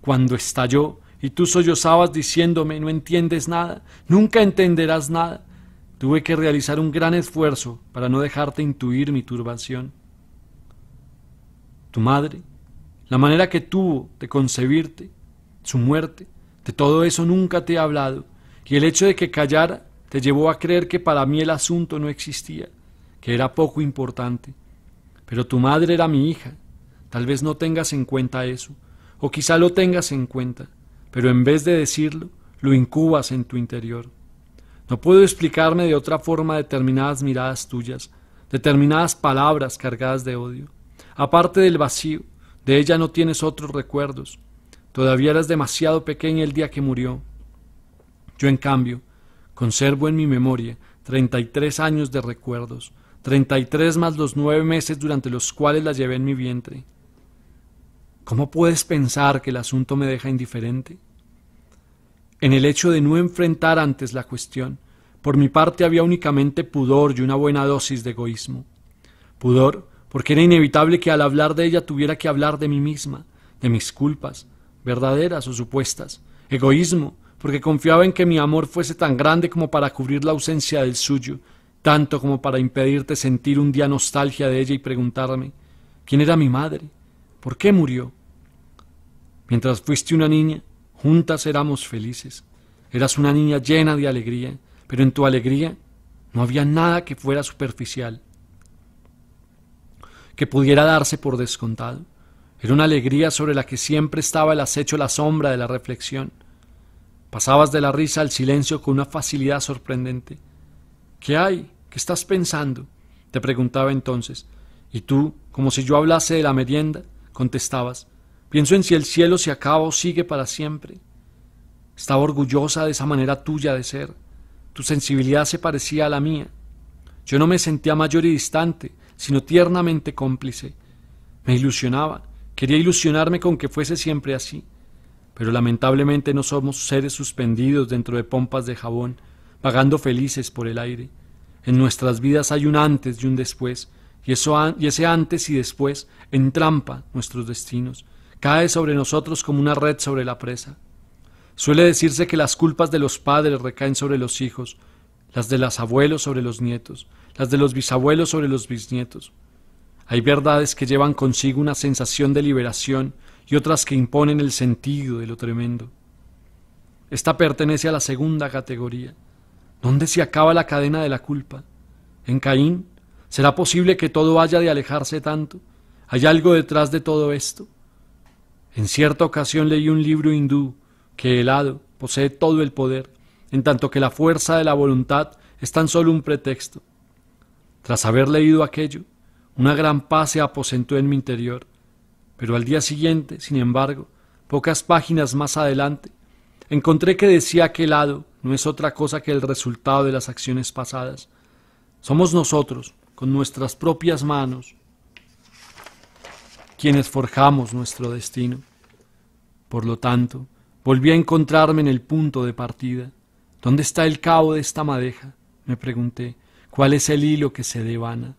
S1: Cuando estalló, y tú sollozabas diciéndome, no entiendes nada, nunca entenderás nada, tuve que realizar un gran esfuerzo para no dejarte intuir mi turbación tu madre, la manera que tuvo de concebirte, su muerte, de todo eso nunca te he hablado, y el hecho de que callara te llevó a creer que para mí el asunto no existía, que era poco importante. Pero tu madre era mi hija, tal vez no tengas en cuenta eso, o quizá lo tengas en cuenta, pero en vez de decirlo, lo incubas en tu interior. No puedo explicarme de otra forma determinadas miradas tuyas, determinadas palabras cargadas de odio. Aparte del vacío, de ella no tienes otros recuerdos. Todavía eras demasiado pequeña el día que murió. Yo, en cambio, conservo en mi memoria treinta y tres años de recuerdos, treinta y tres más los nueve meses durante los cuales la llevé en mi vientre. ¿Cómo puedes pensar que el asunto me deja indiferente? En el hecho de no enfrentar antes la cuestión, por mi parte había únicamente pudor y una buena dosis de egoísmo. Pudor porque era inevitable que al hablar de ella tuviera que hablar de mí misma, de mis culpas, verdaderas o supuestas, egoísmo, porque confiaba en que mi amor fuese tan grande como para cubrir la ausencia del suyo, tanto como para impedirte sentir un día nostalgia de ella y preguntarme quién era mi madre, por qué murió. Mientras fuiste una niña, juntas éramos felices. Eras una niña llena de alegría, pero en tu alegría no había nada que fuera superficial que pudiera darse por descontado. Era una alegría sobre la que siempre estaba el acecho, la sombra de la reflexión. Pasabas de la risa al silencio con una facilidad sorprendente. ¿Qué hay? ¿Qué estás pensando? te preguntaba entonces. Y tú, como si yo hablase de la merienda, contestabas, pienso en si el cielo se acaba o sigue para siempre. Estaba orgullosa de esa manera tuya de ser. Tu sensibilidad se parecía a la mía. Yo no me sentía mayor y distante, sino tiernamente cómplice. Me ilusionaba, quería ilusionarme con que fuese siempre así, pero lamentablemente no somos seres suspendidos dentro de pompas de jabón, vagando felices por el aire. En nuestras vidas hay un antes y un después, y, ese antes y después entrampa nuestros destinos, cae sobre nosotros como una red sobre la presa. Suele decirse que las culpas de los padres recaen sobre los hijos, las de los abuelos sobre los nietos, las de los bisabuelos sobre los bisnietos. Hay verdades que llevan consigo una sensación de liberación y otras que imponen el sentido de lo tremendo. Esta pertenece a la segunda categoría, ¿Dónde se acaba la cadena de la culpa. En Caín, ¿será posible que todo haya de alejarse tanto? ¿Hay algo detrás de todo esto? En cierta ocasión leí un libro hindú que el hado posee todo el poder, en tanto que la fuerza de la voluntad es tan solo un pretexto. Tras haber leído aquello, una gran paz se aposentó en mi interior, pero al día siguiente, sin embargo, pocas páginas más adelante, encontré que decía que el no es otra cosa que el resultado de las acciones pasadas. Somos nosotros, con nuestras propias manos, quienes forjamos nuestro destino. Por lo tanto, volví a encontrarme en el punto de partida. ¿Dónde está el cabo de esta madeja? me pregunté. ¿Cuál es el hilo que se devana?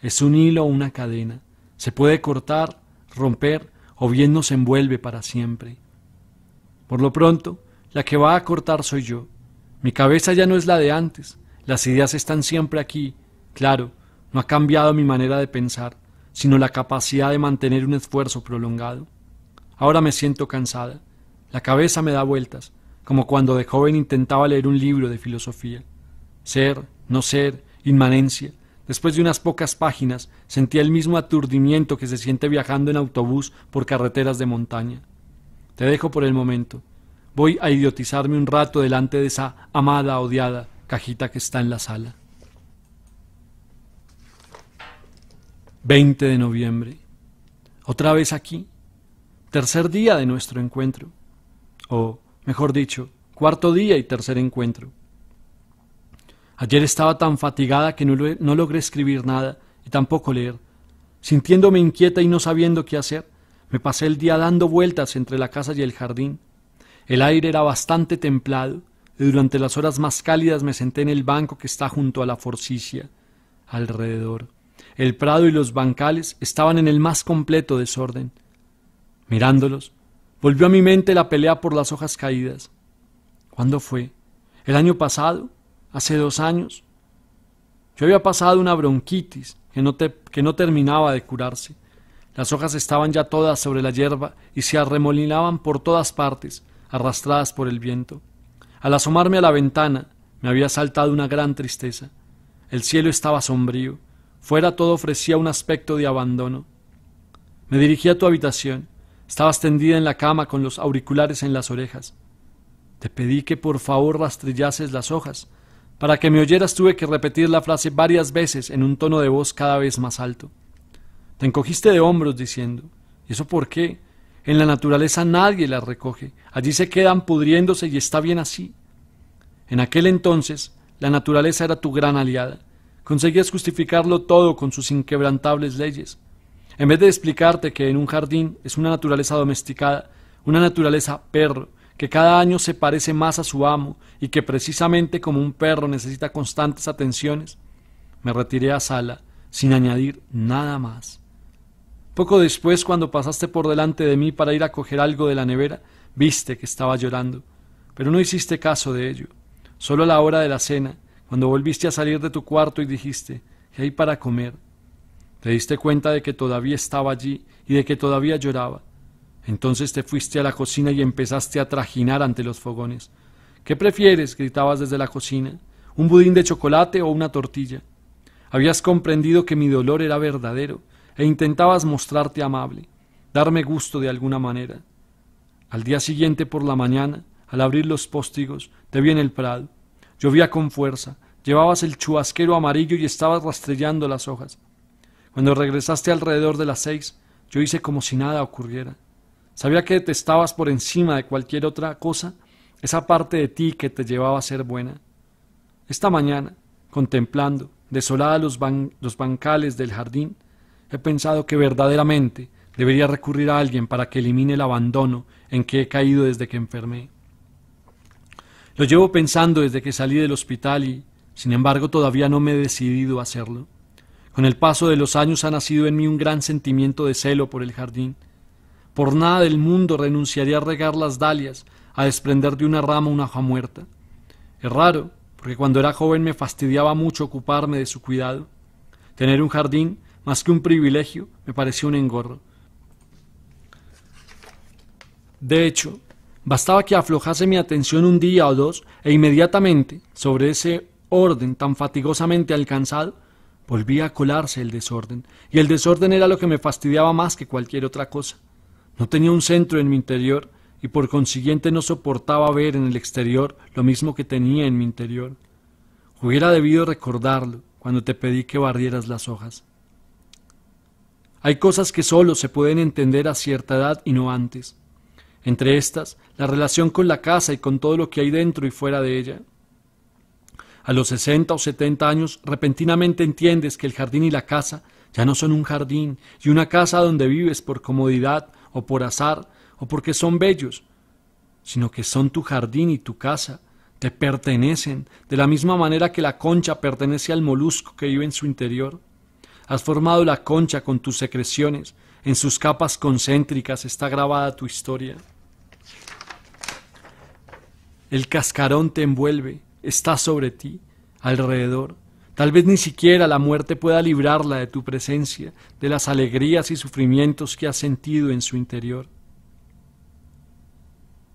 S1: ¿Es un hilo o una cadena? ¿Se puede cortar, romper o bien nos envuelve para siempre? Por lo pronto, la que va a cortar soy yo. Mi cabeza ya no es la de antes. Las ideas están siempre aquí. Claro, no ha cambiado mi manera de pensar, sino la capacidad de mantener un esfuerzo prolongado. Ahora me siento cansada. La cabeza me da vueltas como cuando de joven intentaba leer un libro de filosofía. Ser, no ser, inmanencia. Después de unas pocas páginas, sentía el mismo aturdimiento que se siente viajando en autobús por carreteras de montaña. Te dejo por el momento. Voy a idiotizarme un rato delante de esa amada, odiada cajita que está en la sala. 20 de noviembre. Otra vez aquí. Tercer día de nuestro encuentro. Oh, mejor dicho, cuarto día y tercer encuentro. Ayer estaba tan fatigada que no, logré escribir nada y tampoco leer. Sintiéndome inquieta y no sabiendo qué hacer, me pasé el día dando vueltas entre la casa y el jardín. El aire era bastante templado y durante las horas más cálidas me senté en el banco que está junto a la forcicia. Alrededor, el prado y los bancales estaban en el más completo desorden. Mirándolos, Volvió a mi mente la pelea por las hojas caídas. ¿Cuándo fue? ¿El año pasado? ¿Hace dos años? Yo había pasado una bronquitis que no, terminaba de curarse. Las hojas estaban ya todas sobre la hierba y se arremolinaban por todas partes, arrastradas por el viento. Al asomarme a la ventana, me había saltado una gran tristeza. El cielo estaba sombrío. Fuera todo ofrecía un aspecto de abandono. Me dirigí a tu habitación. Estabas tendida en la cama con los auriculares en las orejas. Te pedí que por favor rastrillases las hojas. Para que me oyeras tuve que repetir la frase varias veces en un tono de voz cada vez más alto. Te encogiste de hombros diciendo, ¿y eso por qué? En la naturaleza nadie las recoge, allí se quedan pudriéndose y está bien así. En aquel entonces, la naturaleza era tu gran aliada. Conseguías justificarlo todo con sus inquebrantables leyes. En vez de explicarte que en un jardín es una naturaleza domesticada, una naturaleza perro, que cada año se parece más a su amo y que precisamente como un perro necesita constantes atenciones, me retiré a sala sin añadir nada más. Poco después, cuando pasaste por delante de mí para ir a coger algo de la nevera, viste que estaba llorando, pero no hiciste caso de ello. Solo a la hora de la cena, cuando volviste a salir de tu cuarto y dijiste, que hay para comer? Te diste cuenta de que todavía estaba allí y de que todavía lloraba. Entonces te fuiste a la cocina y empezaste a trajinar ante los fogones. ¿Qué prefieres? gritabas desde la cocina. ¿Un budín de chocolate o una tortilla? Habías comprendido que mi dolor era verdadero e intentabas mostrarte amable, darme gusto de alguna manera. Al día siguiente por la mañana, al abrir los póstigos, te vi en el prado. Llovía con fuerza, llevabas el chubasquero amarillo y estabas rastrellando las hojas. Cuando regresaste alrededor de las seis, yo hice como si nada ocurriera. Sabía que te estabas por encima de cualquier otra cosa esa parte de ti que te llevaba a ser buena. Esta mañana, contemplando, desolada los, los bancales del jardín, he pensado que verdaderamente debería recurrir a alguien para que elimine el abandono en que he caído desde que enfermé. Lo llevo pensando desde que salí del hospital y, sin embargo, todavía no me he decidido a hacerlo. Con el paso de los años ha nacido en mí un gran sentimiento de celo por el jardín. Por nada del mundo renunciaría a regar las dalias, a desprender de una rama una hoja muerta. Es raro, porque cuando era joven me fastidiaba mucho ocuparme de su cuidado. Tener un jardín, más que un privilegio, me parecía un engorro. De hecho, bastaba que aflojase mi atención un día o dos e inmediatamente, sobre ese orden tan fatigosamente alcanzado, Volvía a colarse el desorden, y el desorden era lo que me fastidiaba más que cualquier otra cosa. No tenía un centro en mi interior, y por consiguiente no soportaba ver en el exterior lo mismo que tenía en mi interior. Hubiera debido recordarlo cuando te pedí que barrieras las hojas. Hay cosas que solo se pueden entender a cierta edad y no antes. Entre estas, la relación con la casa y con todo lo que hay dentro y fuera de ella. A los 60 o 70 años, repentinamente entiendes que el jardín y la casa ya no son un jardín y una casa donde vives por comodidad o por azar o porque son bellos, sino que son tu jardín y tu casa, te pertenecen, de la misma manera que la concha pertenece al molusco que vive en su interior. Has formado la concha con tus secreciones, en sus capas concéntricas está grabada tu historia. El cascarón te envuelve, está sobre ti, alrededor. Tal vez ni siquiera la muerte pueda librarla de tu presencia, de las alegrías y sufrimientos que has sentido en su interior.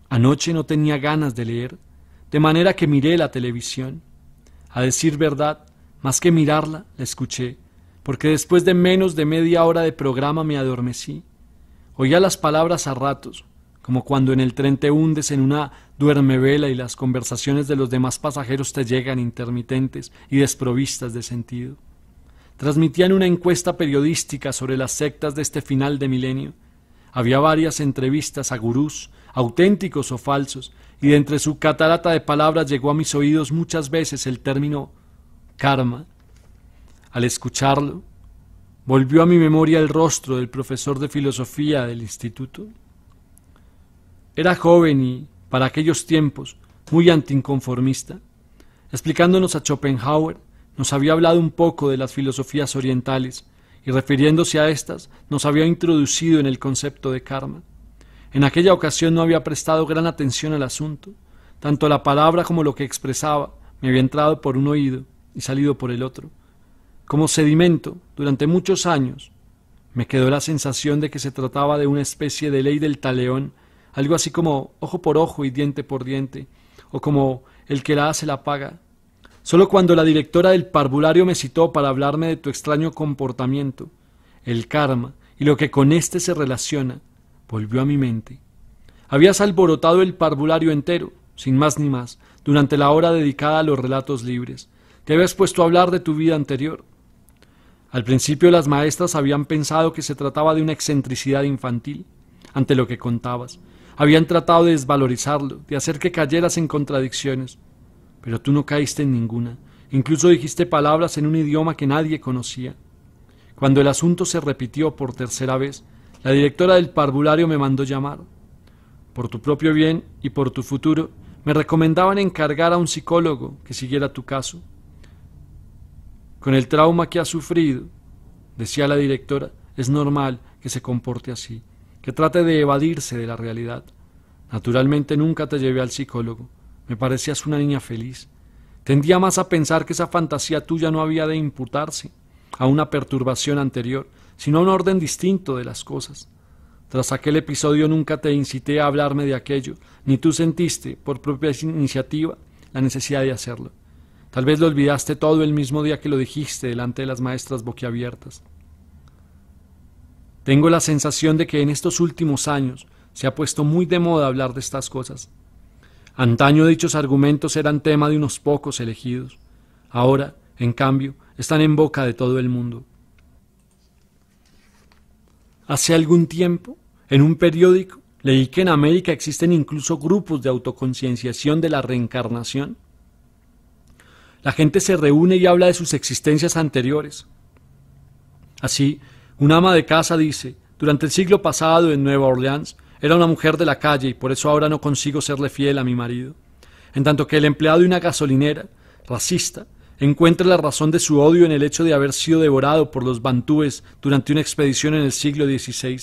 S1: Anoche no tenía ganas de leer, de manera que miré la televisión. A decir verdad, más que mirarla, la escuché, porque después de menos de media hora de programa me adormecí. Oía las palabras a ratos, como cuando en el tren te hundes en una duermevela y las conversaciones de los demás pasajeros te llegan intermitentes y desprovistas de sentido. Transmitían una encuesta periodística sobre las sectas de este final de milenio. Había varias entrevistas a gurús, auténticos o falsos, y de entre su catarata de palabras llegó a mis oídos muchas veces el término karma. Al escucharlo, volvió a mi memoria el rostro del profesor de filosofía del instituto. Era joven y, para aquellos tiempos, muy anticonformista. Explicándonos a Schopenhauer, nos había hablado un poco de las filosofías orientales y refiriéndose a estas, nos había introducido en el concepto de karma. En aquella ocasión no había prestado gran atención al asunto. Tanto la palabra como lo que expresaba me había entrado por un oído y salido por el otro. Como sedimento, durante muchos años, me quedó la sensación de que se trataba de una especie de ley del taleón algo así como ojo por ojo y diente por diente, o como el que la hace la paga. Solo cuando la directora del parvulario me citó para hablarme de tu extraño comportamiento, el karma y lo que con éste se relaciona, volvió a mi mente. Habías alborotado el parvulario entero, sin más ni más, durante la hora dedicada a los relatos libres. Te habías puesto a hablar de tu vida anterior. Al principio las maestras habían pensado que se trataba de una excentricidad infantil, ante lo que contabas, habían tratado de desvalorizarlo, de hacer que cayeras en contradicciones, pero tú no caíste en ninguna. Incluso dijiste palabras en un idioma que nadie conocía. Cuando el asunto se repitió por tercera vez, la directora del parvulario me mandó llamar. Por tu propio bien y por tu futuro, me recomendaban encargar a un psicólogo que siguiera tu caso. Con el trauma que has sufrido, decía la directora, es normal que se comporte así que trate de evadirse de la realidad. Naturalmente nunca te llevé al psicólogo. Me parecías una niña feliz. Tendía más a pensar que esa fantasía tuya no había de imputarse a una perturbación anterior, sino a un orden distinto de las cosas. Tras aquel episodio nunca te incité a hablarme de aquello, ni tú sentiste, por propia iniciativa, la necesidad de hacerlo. Tal vez lo olvidaste todo el mismo día que lo dijiste delante de las maestras boquiabiertas. Tengo la sensación de que en estos últimos años se ha puesto muy de moda hablar de estas cosas. Antaño dichos argumentos eran tema de unos pocos elegidos. Ahora, en cambio, están en boca de todo el mundo. Hace algún tiempo, en un periódico, leí que en América existen incluso grupos de autoconcienciación de la reencarnación. La gente se reúne y habla de sus existencias anteriores. Así, una ama de casa dice, durante el siglo pasado en Nueva Orleans era una mujer de la calle y por eso ahora no consigo serle fiel a mi marido. En tanto que el empleado de una gasolinera, racista, encuentra la razón de su odio en el hecho de haber sido devorado por los bantúes durante una expedición en el siglo XVI.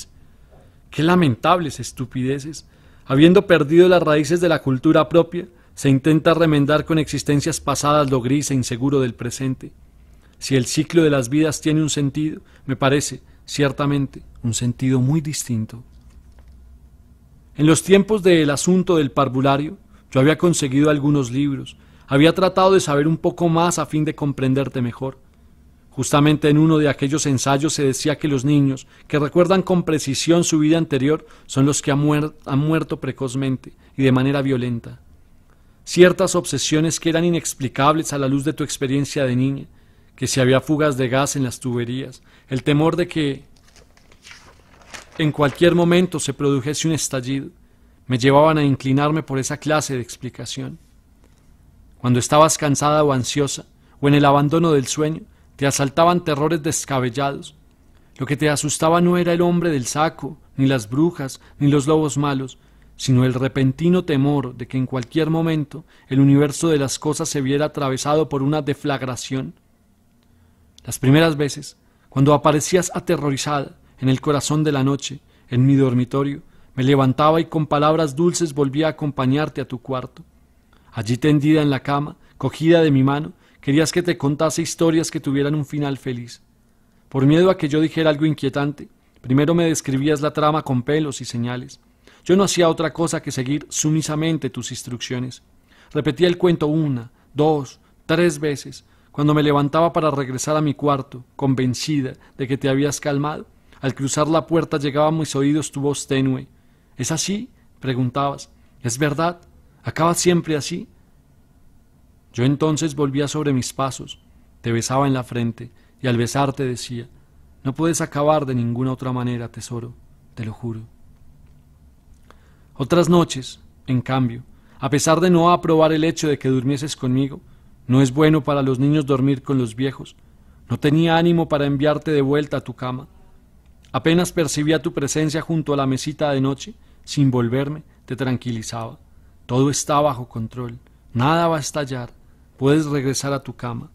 S1: Qué lamentables estupideces. Habiendo perdido las raíces de la cultura propia, se intenta remendar con existencias pasadas lo gris e inseguro del presente. Si el ciclo de las vidas tiene un sentido, me parece, ciertamente, un sentido muy distinto. En los tiempos del asunto del parvulario, yo había conseguido algunos libros, había tratado de saber un poco más a fin de comprenderte mejor. Justamente en uno de aquellos ensayos se decía que los niños, que recuerdan con precisión su vida anterior, son los que han, muerto precozmente y de manera violenta. Ciertas obsesiones que eran inexplicables a la luz de tu experiencia de niña, que si había fugas de gas en las tuberías, el temor de que en cualquier momento se produjese un estallido, me llevaban a inclinarme por esa clase de explicación. Cuando estabas cansada o ansiosa, o en el abandono del sueño, te asaltaban terrores descabellados. Lo que te asustaba no era el hombre del saco, ni las brujas, ni los lobos malos, sino el repentino temor de que en cualquier momento el universo de las cosas se viera atravesado por una deflagración, las primeras veces, cuando aparecías aterrorizada en el corazón de la noche, en mi dormitorio, me levantaba y con palabras dulces volvía a acompañarte a tu cuarto. Allí tendida en la cama, cogida de mi mano, querías que te contase historias que tuvieran un final feliz. Por miedo a que yo dijera algo inquietante, primero me describías la trama con pelos y señales. Yo no hacía otra cosa que seguir sumisamente tus instrucciones. Repetía el cuento una, dos, tres veces, cuando me levantaba para regresar a mi cuarto, convencida de que te habías calmado, al cruzar la puerta llegaba a mis oídos tu voz tenue. ¿Es así? preguntabas. ¿Es verdad? ¿Acaba siempre así? Yo entonces volvía sobre mis pasos, te besaba en la frente y al besarte decía, no puedes acabar de ninguna otra manera, tesoro, te lo juro. Otras noches, en cambio, a pesar de no aprobar el hecho de que durmieses conmigo, no es bueno para los niños dormir con los viejos. No tenía ánimo para enviarte de vuelta a tu cama. Apenas percibía tu presencia junto a la mesita de noche, sin volverme, te tranquilizaba. Todo está bajo control. Nada va a estallar. Puedes regresar a tu cama.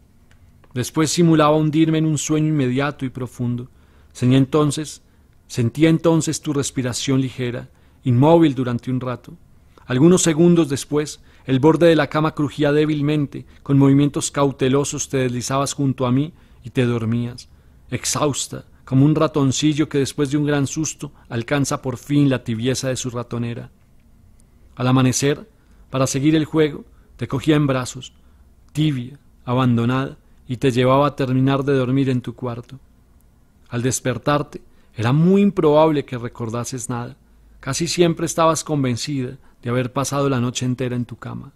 S1: Después simulaba hundirme en un sueño inmediato y profundo. Sentía entonces, sentía entonces tu respiración ligera, inmóvil durante un rato. Algunos segundos después el borde de la cama crujía débilmente, con movimientos cautelosos te deslizabas junto a mí y te dormías, exhausta, como un ratoncillo que después de un gran susto alcanza por fin la tibieza de su ratonera. Al amanecer, para seguir el juego, te cogía en brazos, tibia, abandonada, y te llevaba a terminar de dormir en tu cuarto. Al despertarte, era muy improbable que recordases nada. Casi siempre estabas convencida de haber pasado la noche entera en tu cama.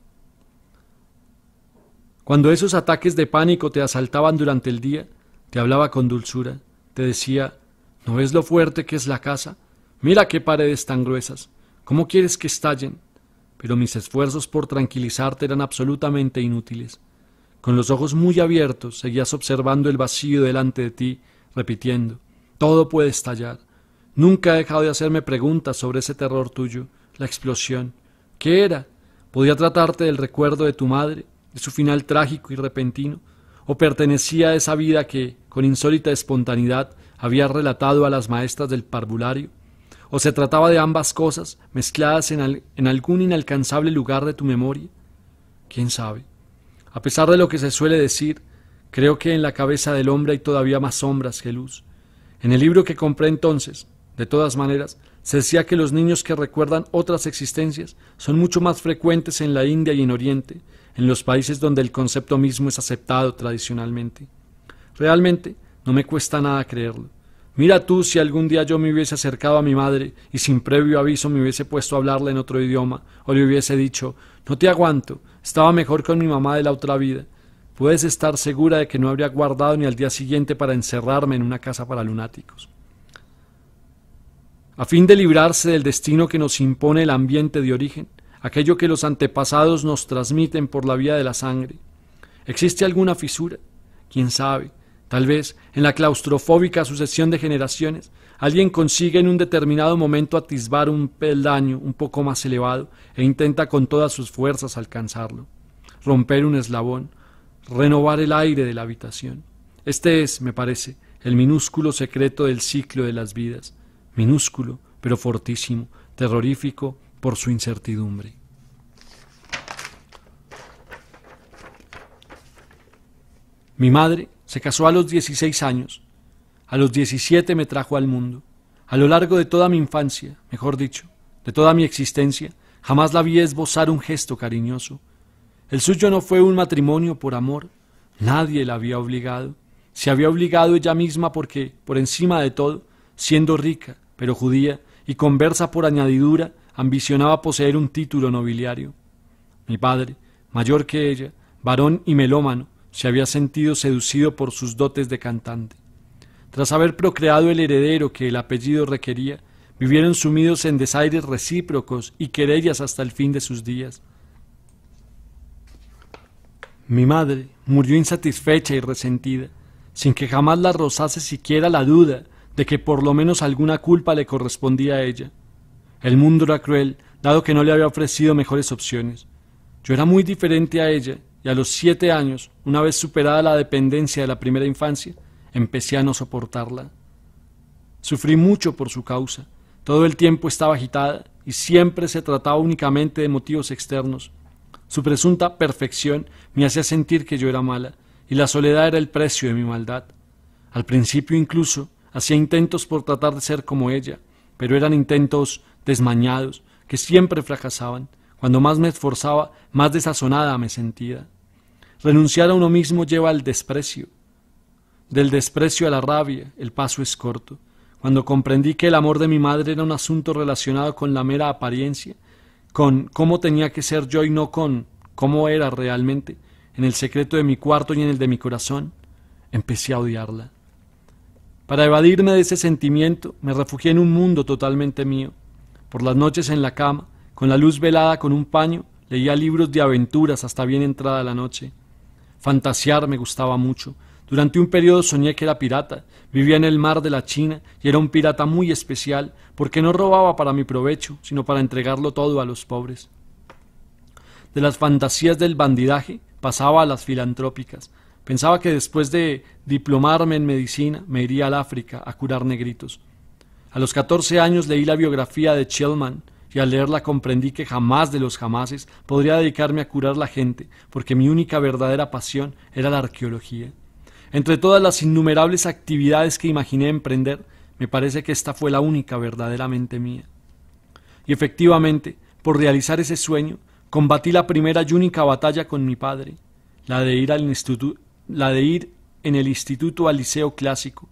S1: Cuando esos ataques de pánico te asaltaban durante el día, te hablaba con dulzura, te decía, ¿no ves lo fuerte que es la casa? Mira qué paredes tan gruesas, ¿cómo quieres que estallen? Pero mis esfuerzos por tranquilizarte eran absolutamente inútiles. Con los ojos muy abiertos seguías observando el vacío delante de ti, repitiendo, todo puede estallar. Nunca he dejado de hacerme preguntas sobre ese terror tuyo, la explosión. ¿Qué era? ¿Podía tratarte del recuerdo de tu madre, de su final trágico y repentino? ¿O pertenecía a esa vida que, con insólita espontaneidad, había relatado a las maestras del parvulario? ¿O se trataba de ambas cosas, mezcladas en, en algún inalcanzable lugar de tu memoria? ¿Quién sabe? A pesar de lo que se suele decir, creo que en la cabeza del hombre hay todavía más sombras que luz. En el libro que compré entonces, de todas maneras, se decía que los niños que recuerdan otras existencias son mucho más frecuentes en la India y en Oriente, en los países donde el concepto mismo es aceptado tradicionalmente. Realmente, no me cuesta nada creerlo. Mira tú si algún día yo me hubiese acercado a mi madre y sin previo aviso me hubiese puesto a hablarle en otro idioma, o le hubiese dicho No te aguanto, estaba mejor con mi mamá de la otra vida. Puedes estar segura de que no habría guardado ni al día siguiente para encerrarme en una casa para lunáticos a fin de librarse del destino que nos impone el ambiente de origen, aquello que los antepasados nos transmiten por la vía de la sangre. ¿Existe alguna fisura? ¿Quién sabe? Tal vez, en la claustrofóbica sucesión de generaciones, alguien consigue en un determinado momento atisbar un peldaño un poco más elevado e intenta con todas sus fuerzas alcanzarlo, romper un eslabón, renovar el aire de la habitación. Este es, me parece, el minúsculo secreto del ciclo de las vidas minúsculo, pero fortísimo, terrorífico por su incertidumbre. Mi madre se casó a los 16 años, a los 17 me trajo al mundo. A lo largo de toda mi infancia, mejor dicho, de toda mi existencia, jamás la vi esbozar un gesto cariñoso. El suyo no fue un matrimonio por amor, nadie la había obligado. Se había obligado ella misma porque, por encima de todo, siendo rica, pero judía, y conversa por añadidura, ambicionaba poseer un título nobiliario. Mi padre, mayor que ella, varón y melómano, se había sentido seducido por sus dotes de cantante. Tras haber procreado el heredero que el apellido requería, vivieron sumidos en desaires recíprocos y querellas hasta el fin de sus días. Mi madre murió insatisfecha y resentida, sin que jamás la rozase siquiera la duda de que por lo menos alguna culpa le correspondía a ella. El mundo era cruel, dado que no le había ofrecido mejores opciones. Yo era muy diferente a ella, y a los siete años, una vez superada la dependencia de la primera infancia, empecé a no soportarla. Sufrí mucho por su causa. Todo el tiempo estaba agitada y siempre se trataba únicamente de motivos externos. Su presunta perfección me hacía sentir que yo era mala, y la soledad era el precio de mi maldad. Al principio incluso hacía intentos por tratar de ser como ella, pero eran intentos desmañados, que siempre fracasaban. Cuando más me esforzaba, más desazonada me sentía. Renunciar a uno mismo lleva al desprecio. Del desprecio a la rabia, el paso es corto. Cuando comprendí que el amor de mi madre era un asunto relacionado con la mera apariencia, con cómo tenía que ser yo y no con cómo era realmente, en el secreto de mi cuarto y en el de mi corazón, empecé a odiarla. Para evadirme de ese sentimiento, me refugié en un mundo totalmente mío. Por las noches en la cama, con la luz velada con un paño, leía libros de aventuras hasta bien entrada la noche. Fantasear me gustaba mucho. Durante un periodo soñé que era pirata, vivía en el mar de la China y era un pirata muy especial, porque no robaba para mi provecho, sino para entregarlo todo a los pobres. De las fantasías del bandidaje pasaba a las filantrópicas, Pensaba que después de diplomarme en medicina me iría al África a curar negritos. A los 14 años leí la biografía de Chelman y al leerla comprendí que jamás de los jamases podría dedicarme a curar la gente, porque mi única verdadera pasión era la arqueología. Entre todas las innumerables actividades que imaginé emprender, me parece que esta fue la única verdaderamente mía. Y efectivamente, por realizar ese sueño, combatí la primera y única batalla con mi padre, la de ir al, Instituto la de ir en el instituto al liceo clásico.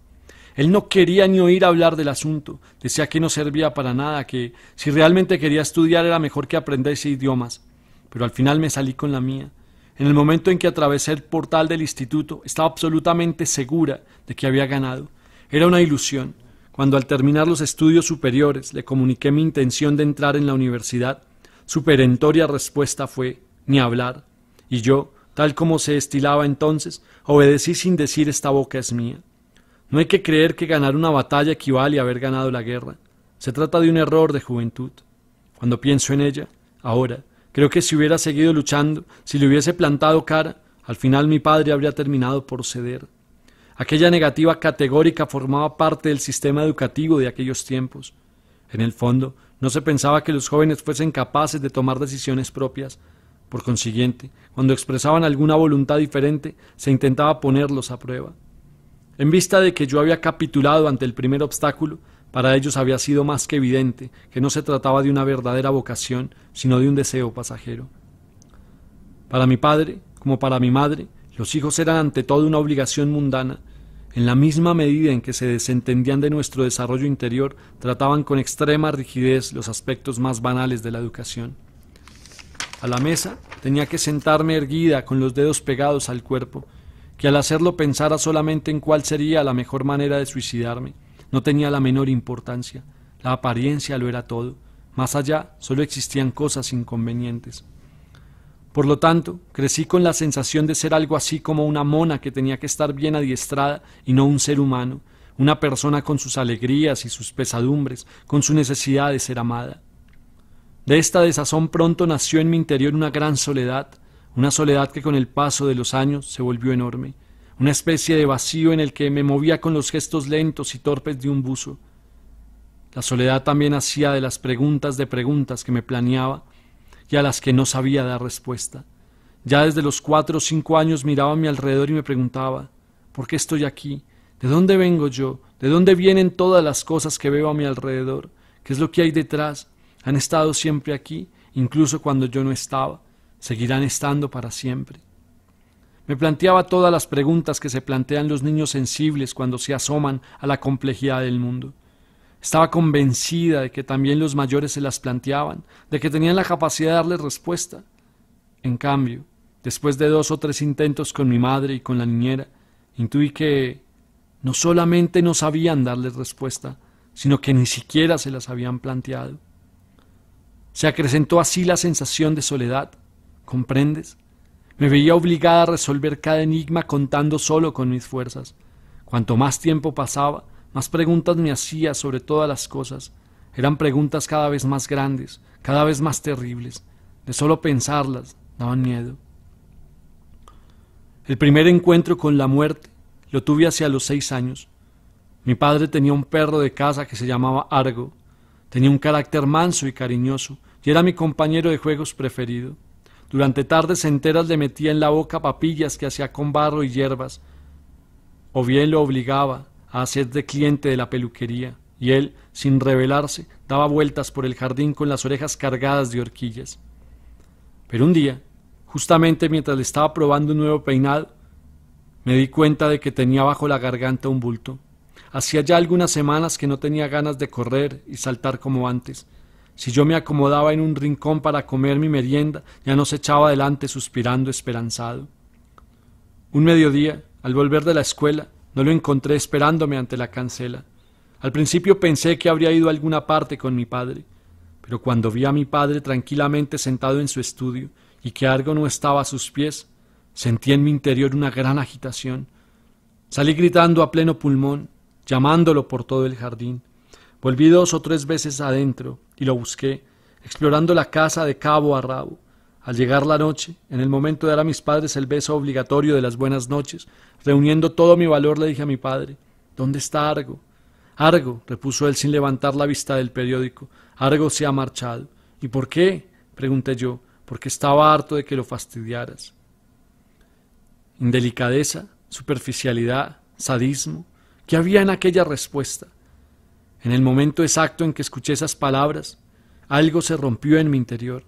S1: Él no quería ni oír hablar del asunto, decía que no servía para nada, que si realmente quería estudiar era mejor que aprendiese idiomas. Pero al final me salí con la mía. En el momento en que atravesé el portal del instituto, estaba absolutamente segura de que había ganado. Era una ilusión. Cuando al terminar los estudios superiores le comuniqué mi intención de entrar en la universidad, su perentoria respuesta fue ni hablar. Y yo, tal como se estilaba entonces, obedecí sin decir esta boca es mía. No hay que creer que ganar una batalla equivale a haber ganado la guerra. Se trata de un error de juventud. Cuando pienso en ella, ahora, creo que si hubiera seguido luchando, si le hubiese plantado cara, al final mi padre habría terminado por ceder. Aquella negativa categórica formaba parte del sistema educativo de aquellos tiempos. En el fondo, no se pensaba que los jóvenes fuesen capaces de tomar decisiones propias, por consiguiente, cuando expresaban alguna voluntad diferente, se intentaba ponerlos a prueba. En vista de que yo había capitulado ante el primer obstáculo, para ellos había sido más que evidente que no se trataba de una verdadera vocación, sino de un deseo pasajero. Para mi padre, como para mi madre, los hijos eran ante todo una obligación mundana. En la misma medida en que se desentendían de nuestro desarrollo interior, trataban con extrema rigidez los aspectos más banales de la educación. A la mesa tenía que sentarme erguida con los dedos pegados al cuerpo, que al hacerlo pensara solamente en cuál sería la mejor manera de suicidarme. No tenía la menor importancia. La apariencia lo era todo. Más allá solo existían cosas inconvenientes. Por lo tanto, crecí con la sensación de ser algo así como una mona que tenía que estar bien adiestrada y no un ser humano, una persona con sus alegrías y sus pesadumbres, con su necesidad de ser amada. De esta desazón pronto nació en mi interior una gran soledad, una soledad que con el paso de los años se volvió enorme, una especie de vacío en el que me movía con los gestos lentos y torpes de un buzo. La soledad también hacía de las preguntas de preguntas que me planeaba y a las que no sabía dar respuesta. Ya desde los cuatro o cinco años miraba a mi alrededor y me preguntaba ¿por qué estoy aquí? ¿De dónde vengo yo? ¿De dónde vienen todas las cosas que veo a mi alrededor? ¿Qué es lo que hay detrás? Han estado siempre aquí, incluso cuando yo no estaba. Seguirán estando para siempre. Me planteaba todas las preguntas que se plantean los niños sensibles cuando se asoman a la complejidad del mundo. Estaba convencida de que también los mayores se las planteaban, de que tenían la capacidad de darles respuesta. En cambio, después de dos o tres intentos con mi madre y con la niñera, intuí que no solamente no sabían darles respuesta, sino que ni siquiera se las habían planteado. Se acrecentó así la sensación de soledad, ¿comprendes? Me veía obligada a resolver cada enigma contando solo con mis fuerzas. Cuanto más tiempo pasaba, más preguntas me hacía sobre todas las cosas. Eran preguntas cada vez más grandes, cada vez más terribles. De solo pensarlas daban miedo. El primer encuentro con la muerte lo tuve hacia los seis años. Mi padre tenía un perro de casa que se llamaba Argo. Tenía un carácter manso y cariñoso, y era mi compañero de juegos preferido. Durante tardes enteras le metía en la boca papillas que hacía con barro y hierbas, o bien lo obligaba a hacer de cliente de la peluquería, y él, sin rebelarse, daba vueltas por el jardín con las orejas cargadas de horquillas. Pero un día, justamente mientras le estaba probando un nuevo peinado, me di cuenta de que tenía bajo la garganta un bulto. Hacía ya algunas semanas que no tenía ganas de correr y saltar como antes. Si yo me acomodaba en un rincón para comer mi merienda, ya no se echaba adelante suspirando esperanzado. Un mediodía, al volver de la escuela, no lo encontré esperándome ante la cancela. Al principio pensé que habría ido a alguna parte con mi padre, pero cuando vi a mi padre tranquilamente sentado en su estudio y que algo no estaba a sus pies, sentí en mi interior una gran agitación. Salí gritando a pleno pulmón, llamándolo por todo el jardín. Volví dos o tres veces adentro y lo busqué, explorando la casa de cabo a rabo. Al llegar la noche, en el momento de dar a mis padres el beso obligatorio de las buenas noches, reuniendo todo mi valor, le dije a mi padre ¿Dónde está Argo? Argo, repuso él sin levantar la vista del periódico, Argo se ha marchado. ¿Y por qué? pregunté yo, porque estaba harto de que lo fastidiaras. Indelicadeza, superficialidad, sadismo, ¿Qué había en aquella respuesta? En el momento exacto en que escuché esas palabras, algo se rompió en mi interior.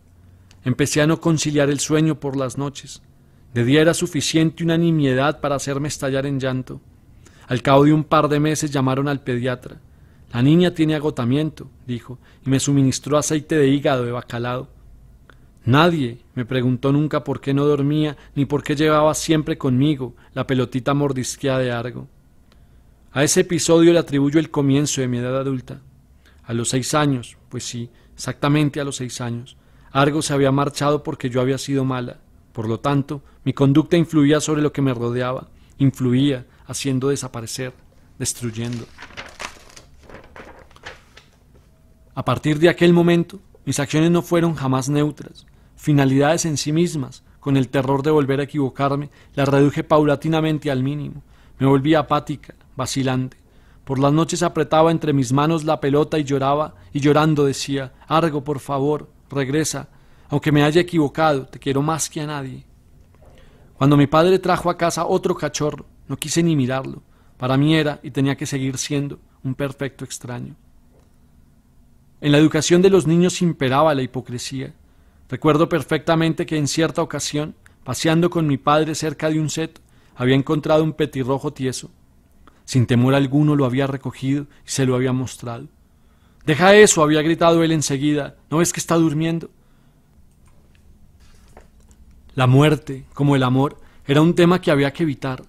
S1: Empecé a no conciliar el sueño por las noches. De día era suficiente una nimiedad para hacerme estallar en llanto. Al cabo de un par de meses llamaron al pediatra. La niña tiene agotamiento, dijo, y me suministró aceite de hígado de bacalao. Nadie me preguntó nunca por qué no dormía ni por qué llevaba siempre conmigo la pelotita mordisqueada de argo. A ese episodio le atribuyo el comienzo de mi edad adulta. A los seis años, pues sí, exactamente a los seis años, Argo se había marchado porque yo había sido mala. Por lo tanto, mi conducta influía sobre lo que me rodeaba, influía, haciendo desaparecer, destruyendo. A partir de aquel momento, mis acciones no fueron jamás neutras, finalidades en sí mismas, con el terror de volver a equivocarme, las reduje paulatinamente al mínimo. Me volví apática, vacilante. Por las noches apretaba entre mis manos la pelota y lloraba, y llorando decía, Argo, por favor, regresa, aunque me haya equivocado, te quiero más que a nadie. Cuando mi padre trajo a casa otro cachorro, no quise ni mirarlo. Para mí era, y tenía que seguir siendo, un perfecto extraño. En la educación de los niños imperaba la hipocresía. Recuerdo perfectamente que en cierta ocasión, paseando con mi padre cerca de un set, había encontrado un petirrojo tieso, sin temor alguno lo había recogido y se lo había mostrado. Deja eso, había gritado él enseguida. ¿No ves que está durmiendo? La muerte, como el amor, era un tema que había que evitar.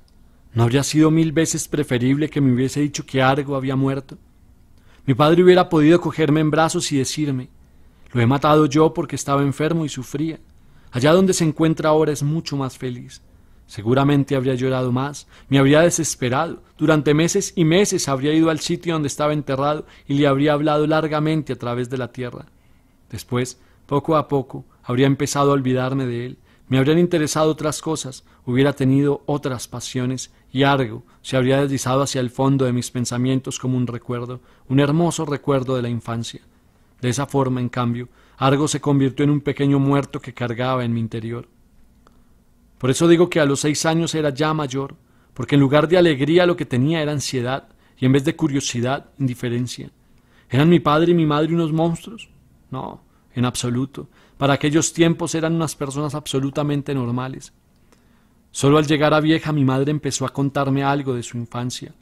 S1: ¿No habría sido mil veces preferible que me hubiese dicho que Argo había muerto? Mi padre hubiera podido cogerme en brazos y decirme, lo he matado yo porque estaba enfermo y sufría. Allá donde se encuentra ahora es mucho más feliz. Seguramente habría llorado más, me habría desesperado. Durante meses y meses habría ido al sitio donde estaba enterrado y le habría hablado largamente a través de la tierra. Después, poco a poco, habría empezado a olvidarme de él. Me habrían interesado otras cosas, hubiera tenido otras pasiones y algo se habría deslizado hacia el fondo de mis pensamientos como un recuerdo, un hermoso recuerdo de la infancia. De esa forma, en cambio, algo se convirtió en un pequeño muerto que cargaba en mi interior. Por eso digo que a los seis años era ya mayor, porque en lugar de alegría lo que tenía era ansiedad, y en vez de curiosidad, indiferencia. ¿Eran mi padre y mi madre unos monstruos? No, en absoluto. Para aquellos tiempos eran unas personas absolutamente normales. Solo al llegar a vieja mi madre empezó a contarme algo de su infancia.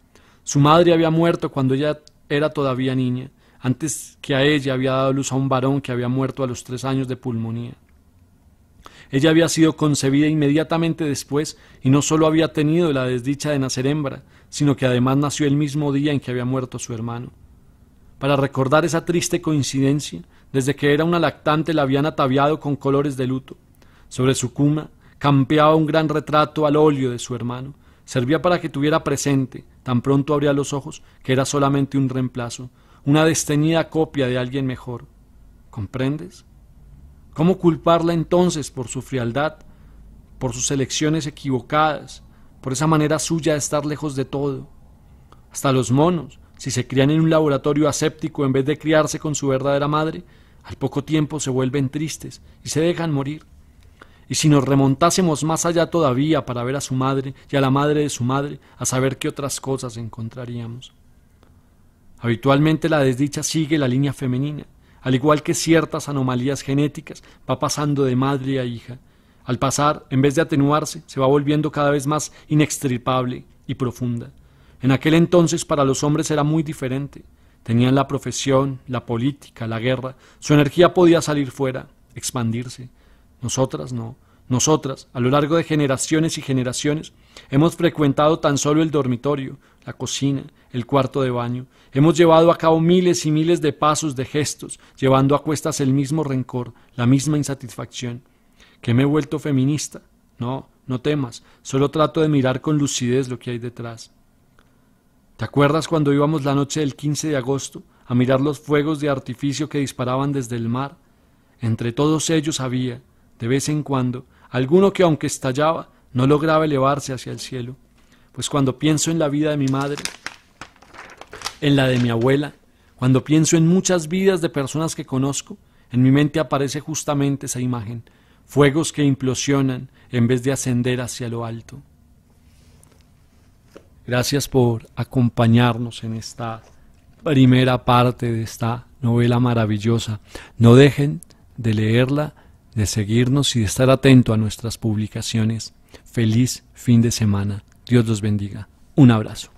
S1: Su madre había muerto cuando ella era todavía niña, antes que a ella había dado luz a un varón que había muerto a los tres años de pulmonía. Ella había sido concebida inmediatamente después y no solo había tenido la desdicha de nacer hembra, sino que además nació el mismo día en que había muerto su hermano. Para recordar esa triste coincidencia, desde que era una lactante la habían ataviado con colores de luto. Sobre su cuna campeaba un gran retrato al óleo de su hermano. Servía para que tuviera presente, tan pronto abría los ojos, que era solamente un reemplazo, una desteñida copia de alguien mejor. ¿Comprendes? ¿Cómo culparla entonces por su frialdad, por sus elecciones equivocadas, por esa manera suya de estar lejos de todo? Hasta los monos, si se crían en un laboratorio aséptico en vez de criarse con su verdadera madre, al poco tiempo se vuelven tristes y se dejan morir. Y si nos remontásemos más allá todavía para ver a su madre y a la madre de su madre, a saber qué otras cosas encontraríamos. Habitualmente la desdicha sigue la línea femenina, al igual que ciertas anomalías genéticas, va pasando de madre a hija. Al pasar, en vez de atenuarse, se va volviendo cada vez más inextricable y profunda. En aquel entonces para los hombres era muy diferente. Tenían la profesión, la política, la guerra. Su energía podía salir fuera, expandirse. Nosotras no. Nosotras, a lo largo de generaciones y generaciones, hemos frecuentado tan solo el dormitorio, la cocina, el cuarto de baño. Hemos llevado a cabo miles y miles de pasos, de gestos, llevando a cuestas el mismo rencor, la misma insatisfacción. ¿Que me he vuelto feminista? No, no temas, solo trato de mirar con lucidez lo que hay detrás. ¿Te acuerdas cuando íbamos la noche del 15 de agosto a mirar los fuegos de artificio que disparaban desde el mar? Entre todos ellos había, de vez en cuando, alguno que aunque estallaba, no lograba elevarse hacia el cielo. Pues cuando pienso en la vida de mi madre, en la de mi abuela, cuando pienso en muchas vidas de personas que conozco, en mi mente aparece justamente esa imagen, fuegos que implosionan en vez de ascender hacia lo alto. Gracias por acompañarnos en esta primera parte de esta novela maravillosa. No dejen de leerla de seguirnos y de estar atento a nuestras publicaciones. Feliz fin de semana. Dios los bendiga. Un abrazo.